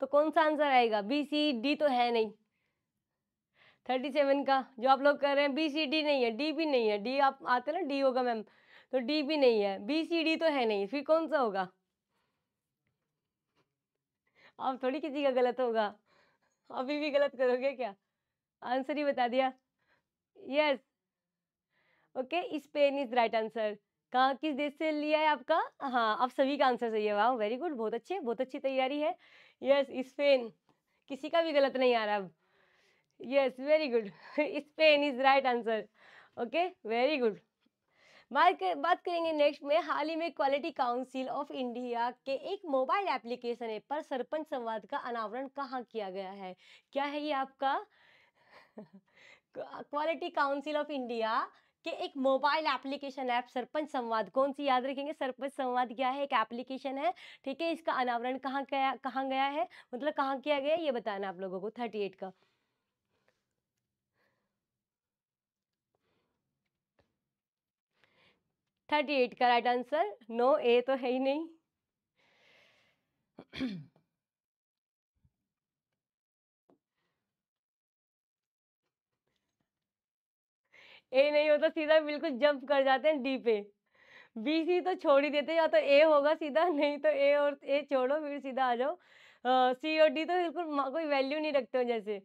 तो कौन सा आंसर आएगा बी सी डी तो है नहीं थर्टी सेवन का जो आप लोग कर रहे हैं बी सी डी नहीं है डी भी नहीं है डी आप आते ना डी होगा मैम तो डी भी नहीं है बी सी डी तो है नहीं फिर कौन सा होगा आप थोड़ी किसी का गलत होगा अभी भी गलत करोगे क्या आंसर ही बता दिया yes okay Spain is right answer कहा किस देश से लिया है आपका हाँ आप सभी का आंसर सही है वाह वेरी गुड बहुत अच्छे बहुत अच्छी तैयारी है यस स्पेन किसी का भी गलत नहीं आ रहा अब yes very good (laughs) Spain is right answer okay very good बात बात करेंगे नेक्स्ट में हाल ही में क्वालिटी काउंसिल ऑफ इंडिया के एक मोबाइल एप्लीकेशन है पर सरपंच संवाद का अनावरण कहाँ किया गया है क्या है ये आपका (laughs) क्वालिटी काउंसिल ऑफ इंडिया कि एक मोबाइल एप्लीकेशन ऐप सरपंच संवाद कौन सी याद रखेंगे सरपंच संवाद क्या है एक एप्लीकेशन है ठीक है इसका अनावरण कहाँ गया कहाँ गया है मतलब कहाँ किया गया ये बताना आप लोगों को थर्टी एट का थर्टी एट का राइट आंसर नो ए तो है ही नहीं ए नहीं होता तो सीधा बिल्कुल जंप कर जाते हैं डी पे बी सी तो छोड़ ही देते या तो ए होगा सीधा नहीं तो ए और ए छोड़ो फिर सीधा आ जाओ सी और डी तो बिल्कुल कोई वैल्यू नहीं रखते हो जैसे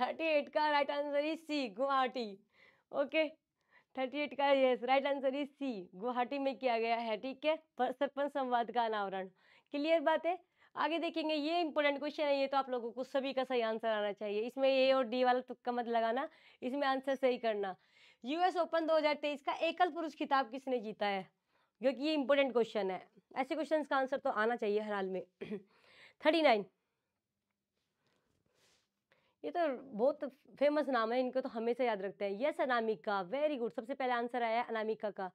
थर्टी एट का right answer is C Guwahati okay thirty eight का yes right answer is C Guwahati में किया गया है ठीक है सरपंच संवाद का अनावरण क्लियर बात है आगे देखेंगे ये इंपॉर्टेंट क्वेश्चन है ये तो आप लोगों को सभी का सही आंसर आना चाहिए इसमें ए और डी वाला तुक्का मत लगाना इसमें आंसर सही करना यूएस ओपन 2023 का एकल पुरुष खिताब किसने जीता है क्योंकि ये इंपॉर्टेंट क्वेश्चन है ऐसे क्वेश्चन का आंसर तो आना चाहिए हर हाल में (clears throat) थर्टी नाइन ये तो बहुत फेमस नाम है इनको तो हमेशा याद रखते हैं यस अनामिका वेरी गुड सबसे पहले आंसर आया अनामिका का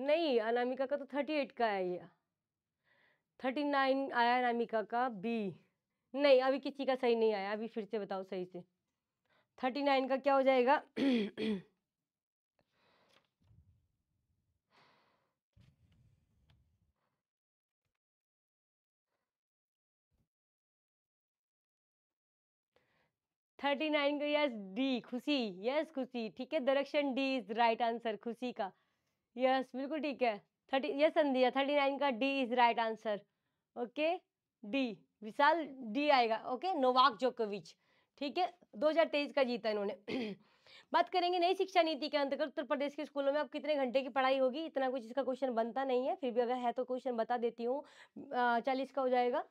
नहीं अनामिका का तो थर्टी एट का है ये थर्टी नाइन आया अनामिका का बी नहीं अभी किसी का सही नहीं आया अभी फिर से बताओ सही से थर्टी नाइन का क्या हो जाएगा थर्टी (clears throat) नाइन का yes D Khushi yes Khushi ठीक है Darakshan D is right answer Khushi का यस बिल्कुल ठीक है thirty yes Sandhya thirty nine का D is right answer okay D Vishal D आएगा ओके नोवाक जोकोविच ठीक है 2023 का जीता इन्होंने (clears throat) बात करेंगे नई शिक्षा नीति के अंतर्गत उत्तर प्रदेश के स्कूलों में अब कितने घंटे की पढ़ाई होगी इतना कुछ इसका क्वेश्चन बनता नहीं है फिर भी अगर है तो क्वेश्चन बता देती हूँ चालीस का हो जाएगा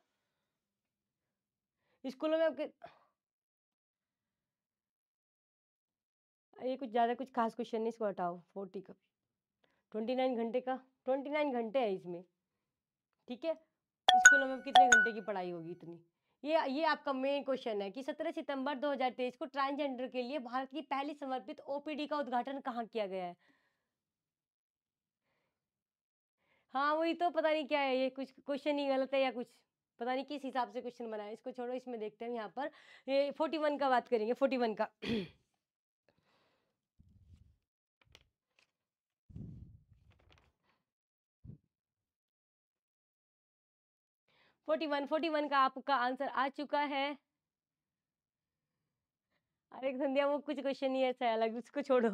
स्कूलों में ये कुछ ज़्यादा कुछ खास क्वेश्चन नहीं इसको हटाओ फोर्टी का ट्वेंटी नाइन घंटे का ट्वेंटी नाइन घंटे है इसमें ठीक है स्कूलों में कितने घंटे की पढ़ाई होगी इतनी ये ये आपका मेन क्वेश्चन है कि 17 सितंबर 2023 को ट्रांसजेंडर के लिए भारत की पहली समर्पित ओपीडी का उद्घाटन कहाँ किया गया है हाँ वही तो पता नहीं क्या है ये कुछ क्वेश्चन ही गलत है या कुछ पता नहीं किस हिसाब से क्वेश्चन बनाया इसको छोड़ो इसमें देखते हैं यहाँ पर ये फोर्टी वन का बात करेंगे फोर्टी वन का फोर्टी वन फोर्टी वन का आपका आंसर आ चुका है अरे संध्या वो कुछ क्वेश्चन ही ऐसा अलग उसको छोड़ो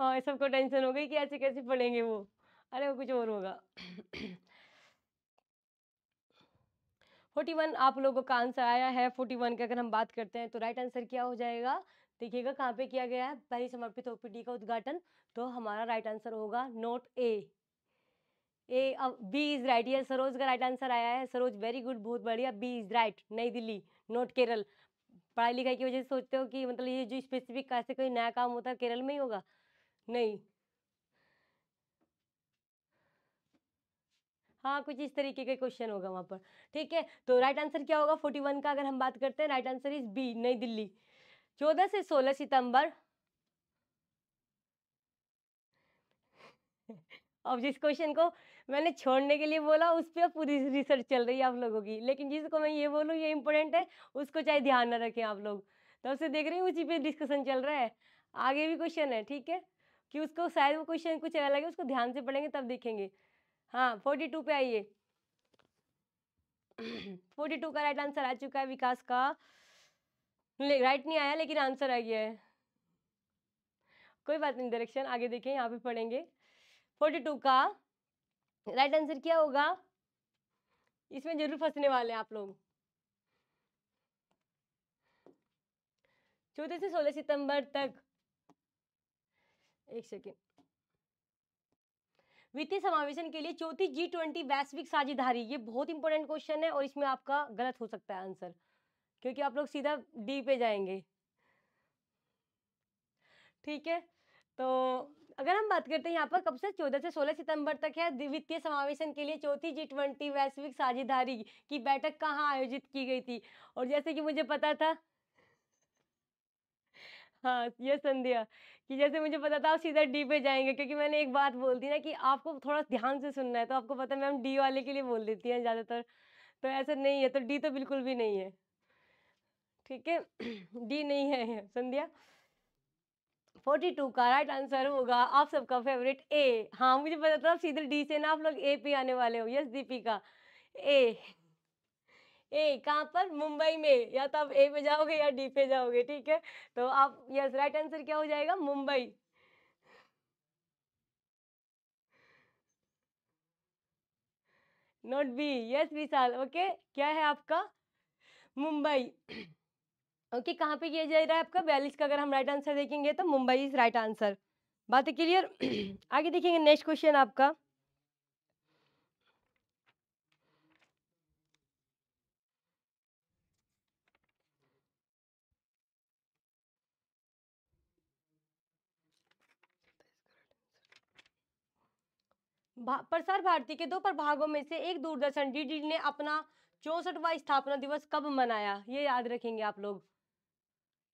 हाँ सबको टेंशन हो गई कि ऐसे कैसे पढ़ेंगे वो अरे वो कुछ और होगा फोर्टी वन आप लोगों का आंसर आया है फोर्टी वन की अगर हम बात करते हैं तो राइट आंसर क्या हो जाएगा देखिएगा कहाँ पे किया गया है पहली समर्पित ओपीडी का उद्घाटन तो हमारा राइट आंसर होगा not A A B is right ये सरोज का राइट आंसर आया है सरोज वेरी गुड बहुत बढ़िया B is right Nai Delhi not Kerala पढ़ाई लिखाई की वजह से सोचते हो कि मतलब ये जो स्पेसिफिक ऐसे कोई नया काम होता है केरल में ही होगा नहीं हाँ कुछ इस तरीके के क्वेश्चन होगा वहाँ पर ठीक है तो राइट आंसर क्या होगा फोर्टी वन का अगर हम बात करते हैं राइट आंसर इज़ बी नई दिल्ली चौदह से सोलह सितंबर अब जिस क्वेश्चन को मैंने छोड़ने के लिए बोला उस पर पूरी रिसर्च चल रही है आप लोगों की लेकिन जिसको मैं ये बोलूँ ये इंपॉर्टेंट है उसको चाहे ध्यान न रखें आप लोग तब तो से देख रही हूँ उसी पे डिस्कशन चल रहा है आगे भी क्वेश्चन है ठीक है कि उसको शायद वो क्वेश्चन कुछ अलग है उसको ध्यान से पढ़ेंगे तब देखेंगे हाँ फोर्टी टू पे आइए फोर्टी टू का राइट आंसर आ चुका है विकास का राइट नहीं आया लेकिन आंसर आ गया है कोई बात नहीं डायरेक्शन आगे देखें यहाँ पे पढ़ेंगे फोर्टी टू का राइट आंसर क्या होगा इसमें जरूर फंसने वाले हैं आप लोग चौदह से सोलह सितंबर तक एक सेकेंड वित्तीय समावेशन के लिए चौथी जी ट्वेंटी वैश्विक साझेदारी ये बहुत इंपॉर्टेंट क्वेश्चन है और इसमें आपका गलत हो सकता है आंसर क्योंकि आप लोग सीधा डी पे जाएंगे ठीक है तो अगर हम बात करते हैं यहाँ पर कब से 14 से 16 सितंबर तक है वित्तीय समावेशन के लिए चौथी जी ट्वेंटी वैश्विक साझेदारी की बैठक कहाँ आयोजित की गई थी और जैसे कि मुझे पता था हाँ ये संध्या कि जैसे मुझे पता था आप सीधा डी पे जाएंगे क्योंकि मैंने एक बात बोल दी ना कि आपको थोड़ा ध्यान से सुनना है तो आपको पता है मैम डी वाले के लिए बोल देती हैं ज़्यादातर तो ऐसा नहीं है तो डी तो बिल्कुल भी नहीं है ठीक है डी (clears throat) नहीं है संध्या फोर्टी टू का राइट आंसर होगा आप सबका फेवरेट ए हाँ मुझे पता था सीधे डी से ना आप लोग ए पे आने वाले हो यस दीपिका ए ए कहाँ पर मुंबई में या तो आप ए पे जाओगे या डी पे जाओगे ठीक है तो आप यस राइट आंसर क्या हो जाएगा Mumbai not B yes Vishal okay क्या है आपका मुंबई ओके okay, कहाँ पे किया जा रहा है आपका बयालीस का अगर हम राइट आंसर देखेंगे तो मुंबई इज राइट आंसर बात क्लियर आगे देखेंगे नेक्स्ट क्वेश्चन आपका प्रसार भारती के दो प्रभागों में से एक दूरदर्शन डी ने अपना चौसठवा स्थापना दिवस कब मनाया ये याद रखेंगे आप लोग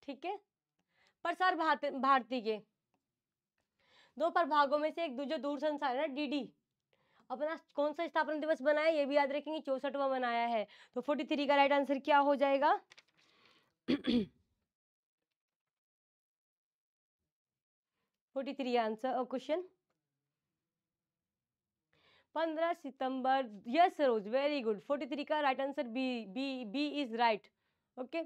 ठीक है प्रसार भारती भारती के दो प्रभागों में से एक दूसरे दूर संसार है डीडी अपना कौन सा स्थापना दिवस बनाया ये भी याद रखेंगे चौसठवा मनाया है तो फोर्टी थ्री का राइट आंसर क्या हो जाएगा फोर्टी थ्री आंसर क्वेश्चन पंद्रह सितंबर yes Saroj very good forty three का right answer B B B is right okay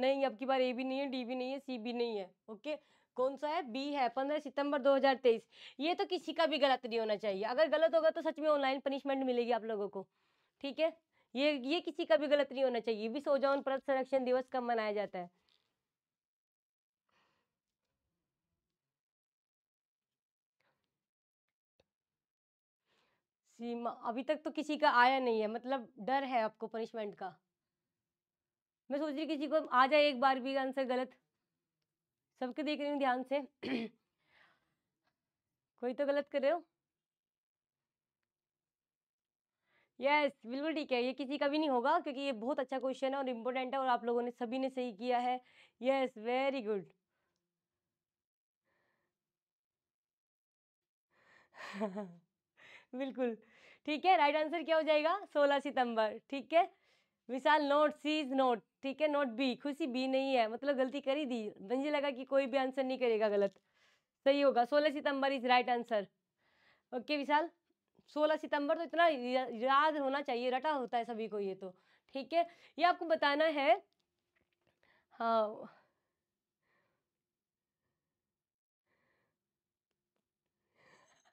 नहीं अब की बार ए भी नहीं है डी भी नहीं है सी भी नहीं है ओके कौन सा है बी है पंद्रह सितंबर 2023 ये तो किसी का भी गलत नहीं होना चाहिए अगर गलत होगा तो सच में ऑनलाइन पनिशमेंट मिलेगी आप लोगों को ठीक है ये ये किसी का भी गलत नहीं होना चाहिए विश्व ओजोन परत संरक्षण दिवस कब मनाया जाता है सीमा अभी तक तो किसी का आया नहीं है मतलब डर है आपको पनिशमेंट का मैं सोच रही किसी को आ जाए एक बार भी आंसर गलत सबके देख रही हूँ ध्यान से (clears throat) कोई तो गलत कर रहे हो यस बिल्कुल ठीक है ये किसी का भी नहीं होगा क्योंकि ये बहुत अच्छा क्वेश्चन है और इम्पोर्टेंट है और आप लोगों ने सभी ने सही किया है यस वेरी गुड बिल्कुल ठीक है राइट आंसर क्या हो जाएगा सोलह सितंबर ठीक है विशाल नोट सीज नोट ठीक है नॉट बी खुशी बी नहीं है मतलब गलती करी दी मुझे लगा कि कोई भी आंसर नहीं करेगा गलत सही होगा सोलह सितंबर is right answer okay Vishal सोलह सितंबर तो इतना याद होना चाहिए रटा होता है सभी को ये तो ठीक है ये आपको बताना है हाँ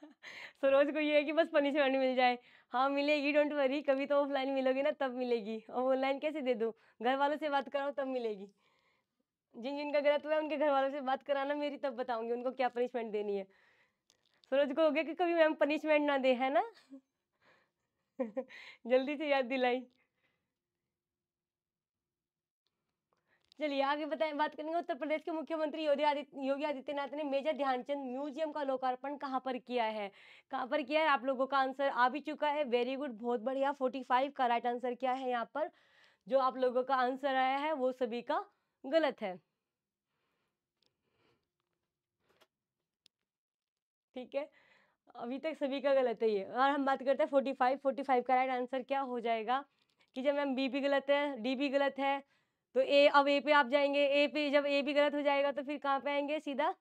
(laughs) सरोज को ये है कि बस पनिशमेंट मिल जाए हाँ मिलेगी डोंट वरी कभी तो ऑफलाइन मिलोगी ना तब मिलेगी और ऑनलाइन कैसे दे दूँ घर वालों से बात कराओ तब मिलेगी जिन जिनका गलत हुआ है उनके घर वालों से बात कराना मेरी तब बताऊँगी उनको क्या पनिशमेंट देनी है सूरज को हो गया कि कभी मैम पनिशमेंट ना दे है ना (laughs) जल्दी से याद दिलाई चलिए आगे बताएं बात करेंगे उत्तर प्रदेश के मुख्यमंत्री योगी आदित्य योगी आदित्यनाथ ने मेजर ध्यानचंद म्यूजियम का लोकार्पण कहाँ पर किया है कहाँ पर किया है आप लोगों का आंसर आ भी चुका है वेरी गुड बहुत बढ़िया फोर्टी फाइव का राइट आंसर क्या है यहाँ पर जो आप लोगों का आंसर आया है वो सभी का गलत है ठीक है अभी तक सभी का गलत है ये और हम बात करते हैं फोर्टी फाइव फोर्टी फाइव का राइट आंसर क्या हो जाएगा कि जब मैम बी भी गलत है डी भी गलत है तो ए अब ए पे आप जाएंगे ए पे जब ए भी गलत हो जाएगा तो फिर कहाँ पे आएंगे सीधा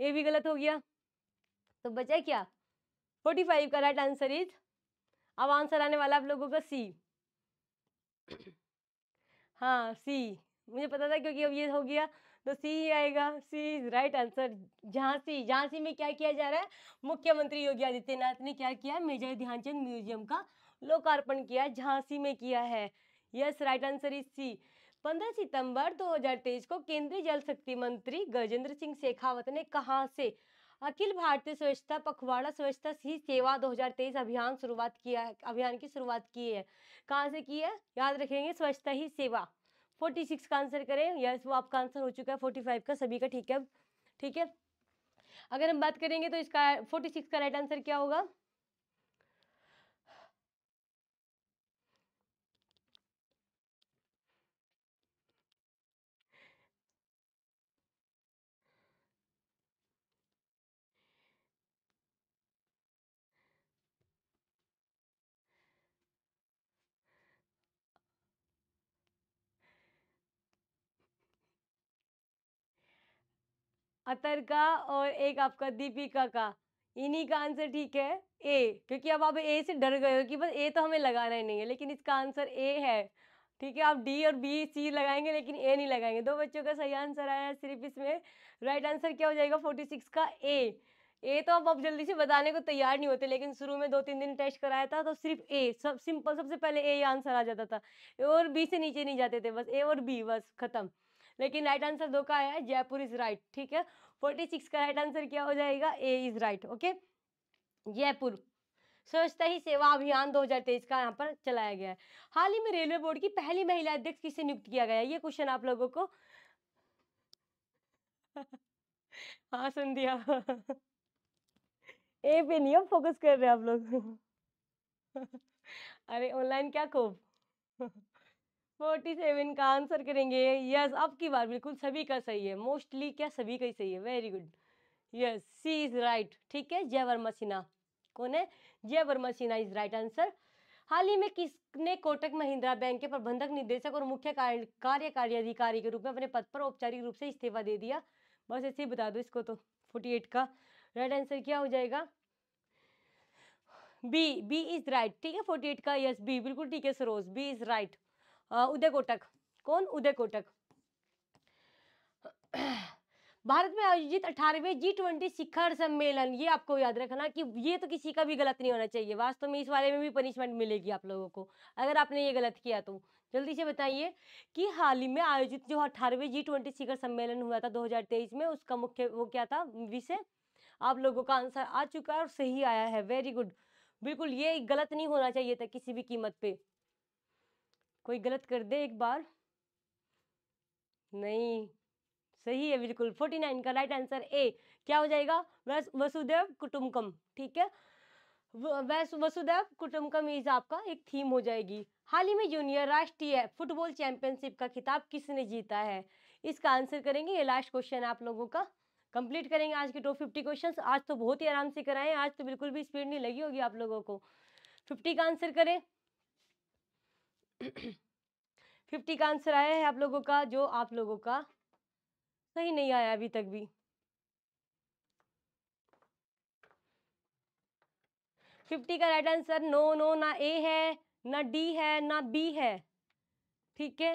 ए भी गलत हो गया तो बचा क्या फोर्टी फाइव का राइट आंसर इज अब आंसर आने वाला आप लोगों का सी हाँ सी मुझे पता था क्योंकि अब ये हो गया तो सी ही आएगा C is right answer Jhansi Jhansi में क्या किया जा रहा है मुख्यमंत्री योगी आदित्यनाथ ने क्या किया मेजर ध्यानचंद म्यूजियम का लोकार्पण किया झांसी में किया है yes right answer is C 15 सितंबर 2023 को केंद्रीय जल शक्ति मंत्री गजेंद्र सिंह शेखावत ने कहा से अखिल भारतीय स्वच्छता पखवाड़ा स्वच्छता ही सेवा 2023 अभियान शुरुआत किया है अभियान की शुरुआत की है कहाँ से की है याद रखेंगे स्वच्छता ही सेवा 46 का आंसर करें यस वो आपका आंसर हो चुका है 45 का सभी का ठीक है ठीक है अगर हम बात करेंगे तो इसका 46 का राइट आंसर क्या होगा अतर का और एक आपका दीपिका का इन्हीं का आंसर ठीक है ए क्योंकि अब आप ए से डर गए हो कि बस ए तो हमें लगाना ही नहीं है लेकिन इसका आंसर ए है ठीक है आप डी और बी सी लगाएंगे लेकिन ए नहीं लगाएंगे दो बच्चों का सही आंसर आया है सिर्फ इसमें राइट आंसर क्या हो जाएगा फोर्टी सिक्स का ए ए तो आप अब जल्दी से बताने को तैयार नहीं होते लेकिन शुरू में दो तीन दिन टेस्ट कराया था तो सिर्फ ए सब सिंपल सबसे पहले ए आंसर आ जाता था और बी से नीचे नहीं जाते थे बस ए और बी बस खत्म लेकिन राइट आंसर दो का आया है जयपुर इज राइट ठीक है फोर्टी सिक्स का राइट आंसर क्या हो जाएगा A is right okay Jaipur स्वच्छता ही सेवा अभियान 2023 का यहाँ पर चलाया गया है हाल ही में रेलवे बोर्ड की पहली महिला अध्यक्ष किसे नियुक्त किया गया ये क्वेश्चन आप लोगों को (laughs) हाँ सुन दिया ए (laughs) पे नहीं फोकस कर रहे हैं आप लोग (laughs) अरे ऑनलाइन क्या खूब फोर्टी सेवन का आंसर करेंगे यस अब की बार बिल्कुल सभी का सही है मोस्टली क्या सभी का ही सही है very good yes C is right ठीक है जय वर्मा सिन्हा कौन है Jay Varma Sinha is right answer हाल ही में किसने कोटक महिंद्रा बैंक के प्रबंधक निदेशक और मुख्य कार्यकारी अधिकारी के रूप में अपने पद पर औपचारिक रूप से इस्तीफा दे दिया बस ऐसे ही बता दो इसको तो फोर्टी एट का राइट आंसर क्या हो जाएगा बी बी इज राइट ठीक है फोर्टी एट का यस बी बिल्कुल ठीक है Saroj B is right Uday Kotak कौन उदय कोटक भारत में आयोजित अठारहवें जी ट्वेंटी शिखर सम्मेलन ये आपको याद रखना कि ये तो किसी का भी गलत नहीं होना चाहिए वास्तव में इस बारे में भी पनिशमेंट मिलेगी आप लोगों को अगर आपने ये गलत किया तो जल्दी से बताइए कि हाल ही में आयोजित जो अठारहवें जी ट्वेंटी शिखर सम्मेलन हुआ था 2023 में उसका मुख्य वो क्या था विषय आप लोगों का आंसर आ चुका है और सही आया है वेरी गुड बिल्कुल ये गलत नहीं होना चाहिए था किसी भी कीमत पर कोई गलत कर दे एक बार नहीं सही है बिल्कुल फोर्टी नाइन का राइट आंसर ए क्या हो जाएगा वसुदेव कुटुम्बकम ठीक है वसुदेव कुटुम्बकम इज आपका एक थीम हो जाएगी हाल ही में जूनियर राष्ट्रीय फुटबॉल चैंपियनशिप का खिताब किसने जीता है इसका आंसर करेंगे ये लास्ट क्वेश्चन आप लोगों का कंप्लीट करेंगे आज के टॉप फिफ्टी क्वेश्चंस आज तो बहुत ही आराम से कराएं आज तो बिल्कुल भी स्पीड नहीं लगी होगी आप लोगों को फिफ्टी का आंसर करें फिफ्टी का आंसर आया है आप लोगों का जो आप लोगों का सही नहीं आया अभी तक भी फिफ्टी का राइट आंसर नो नो ना ए है ना डी है ना बी है ठीक है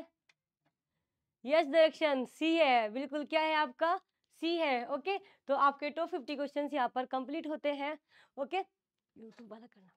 यस डायरेक्शन सी है बिल्कुल क्या है आपका सी है ओके तो आपके टॉप तो फिफ्टी क्वेश्चन यहाँ पर कंप्लीट होते हैं ओके यूट्यूब वाला करना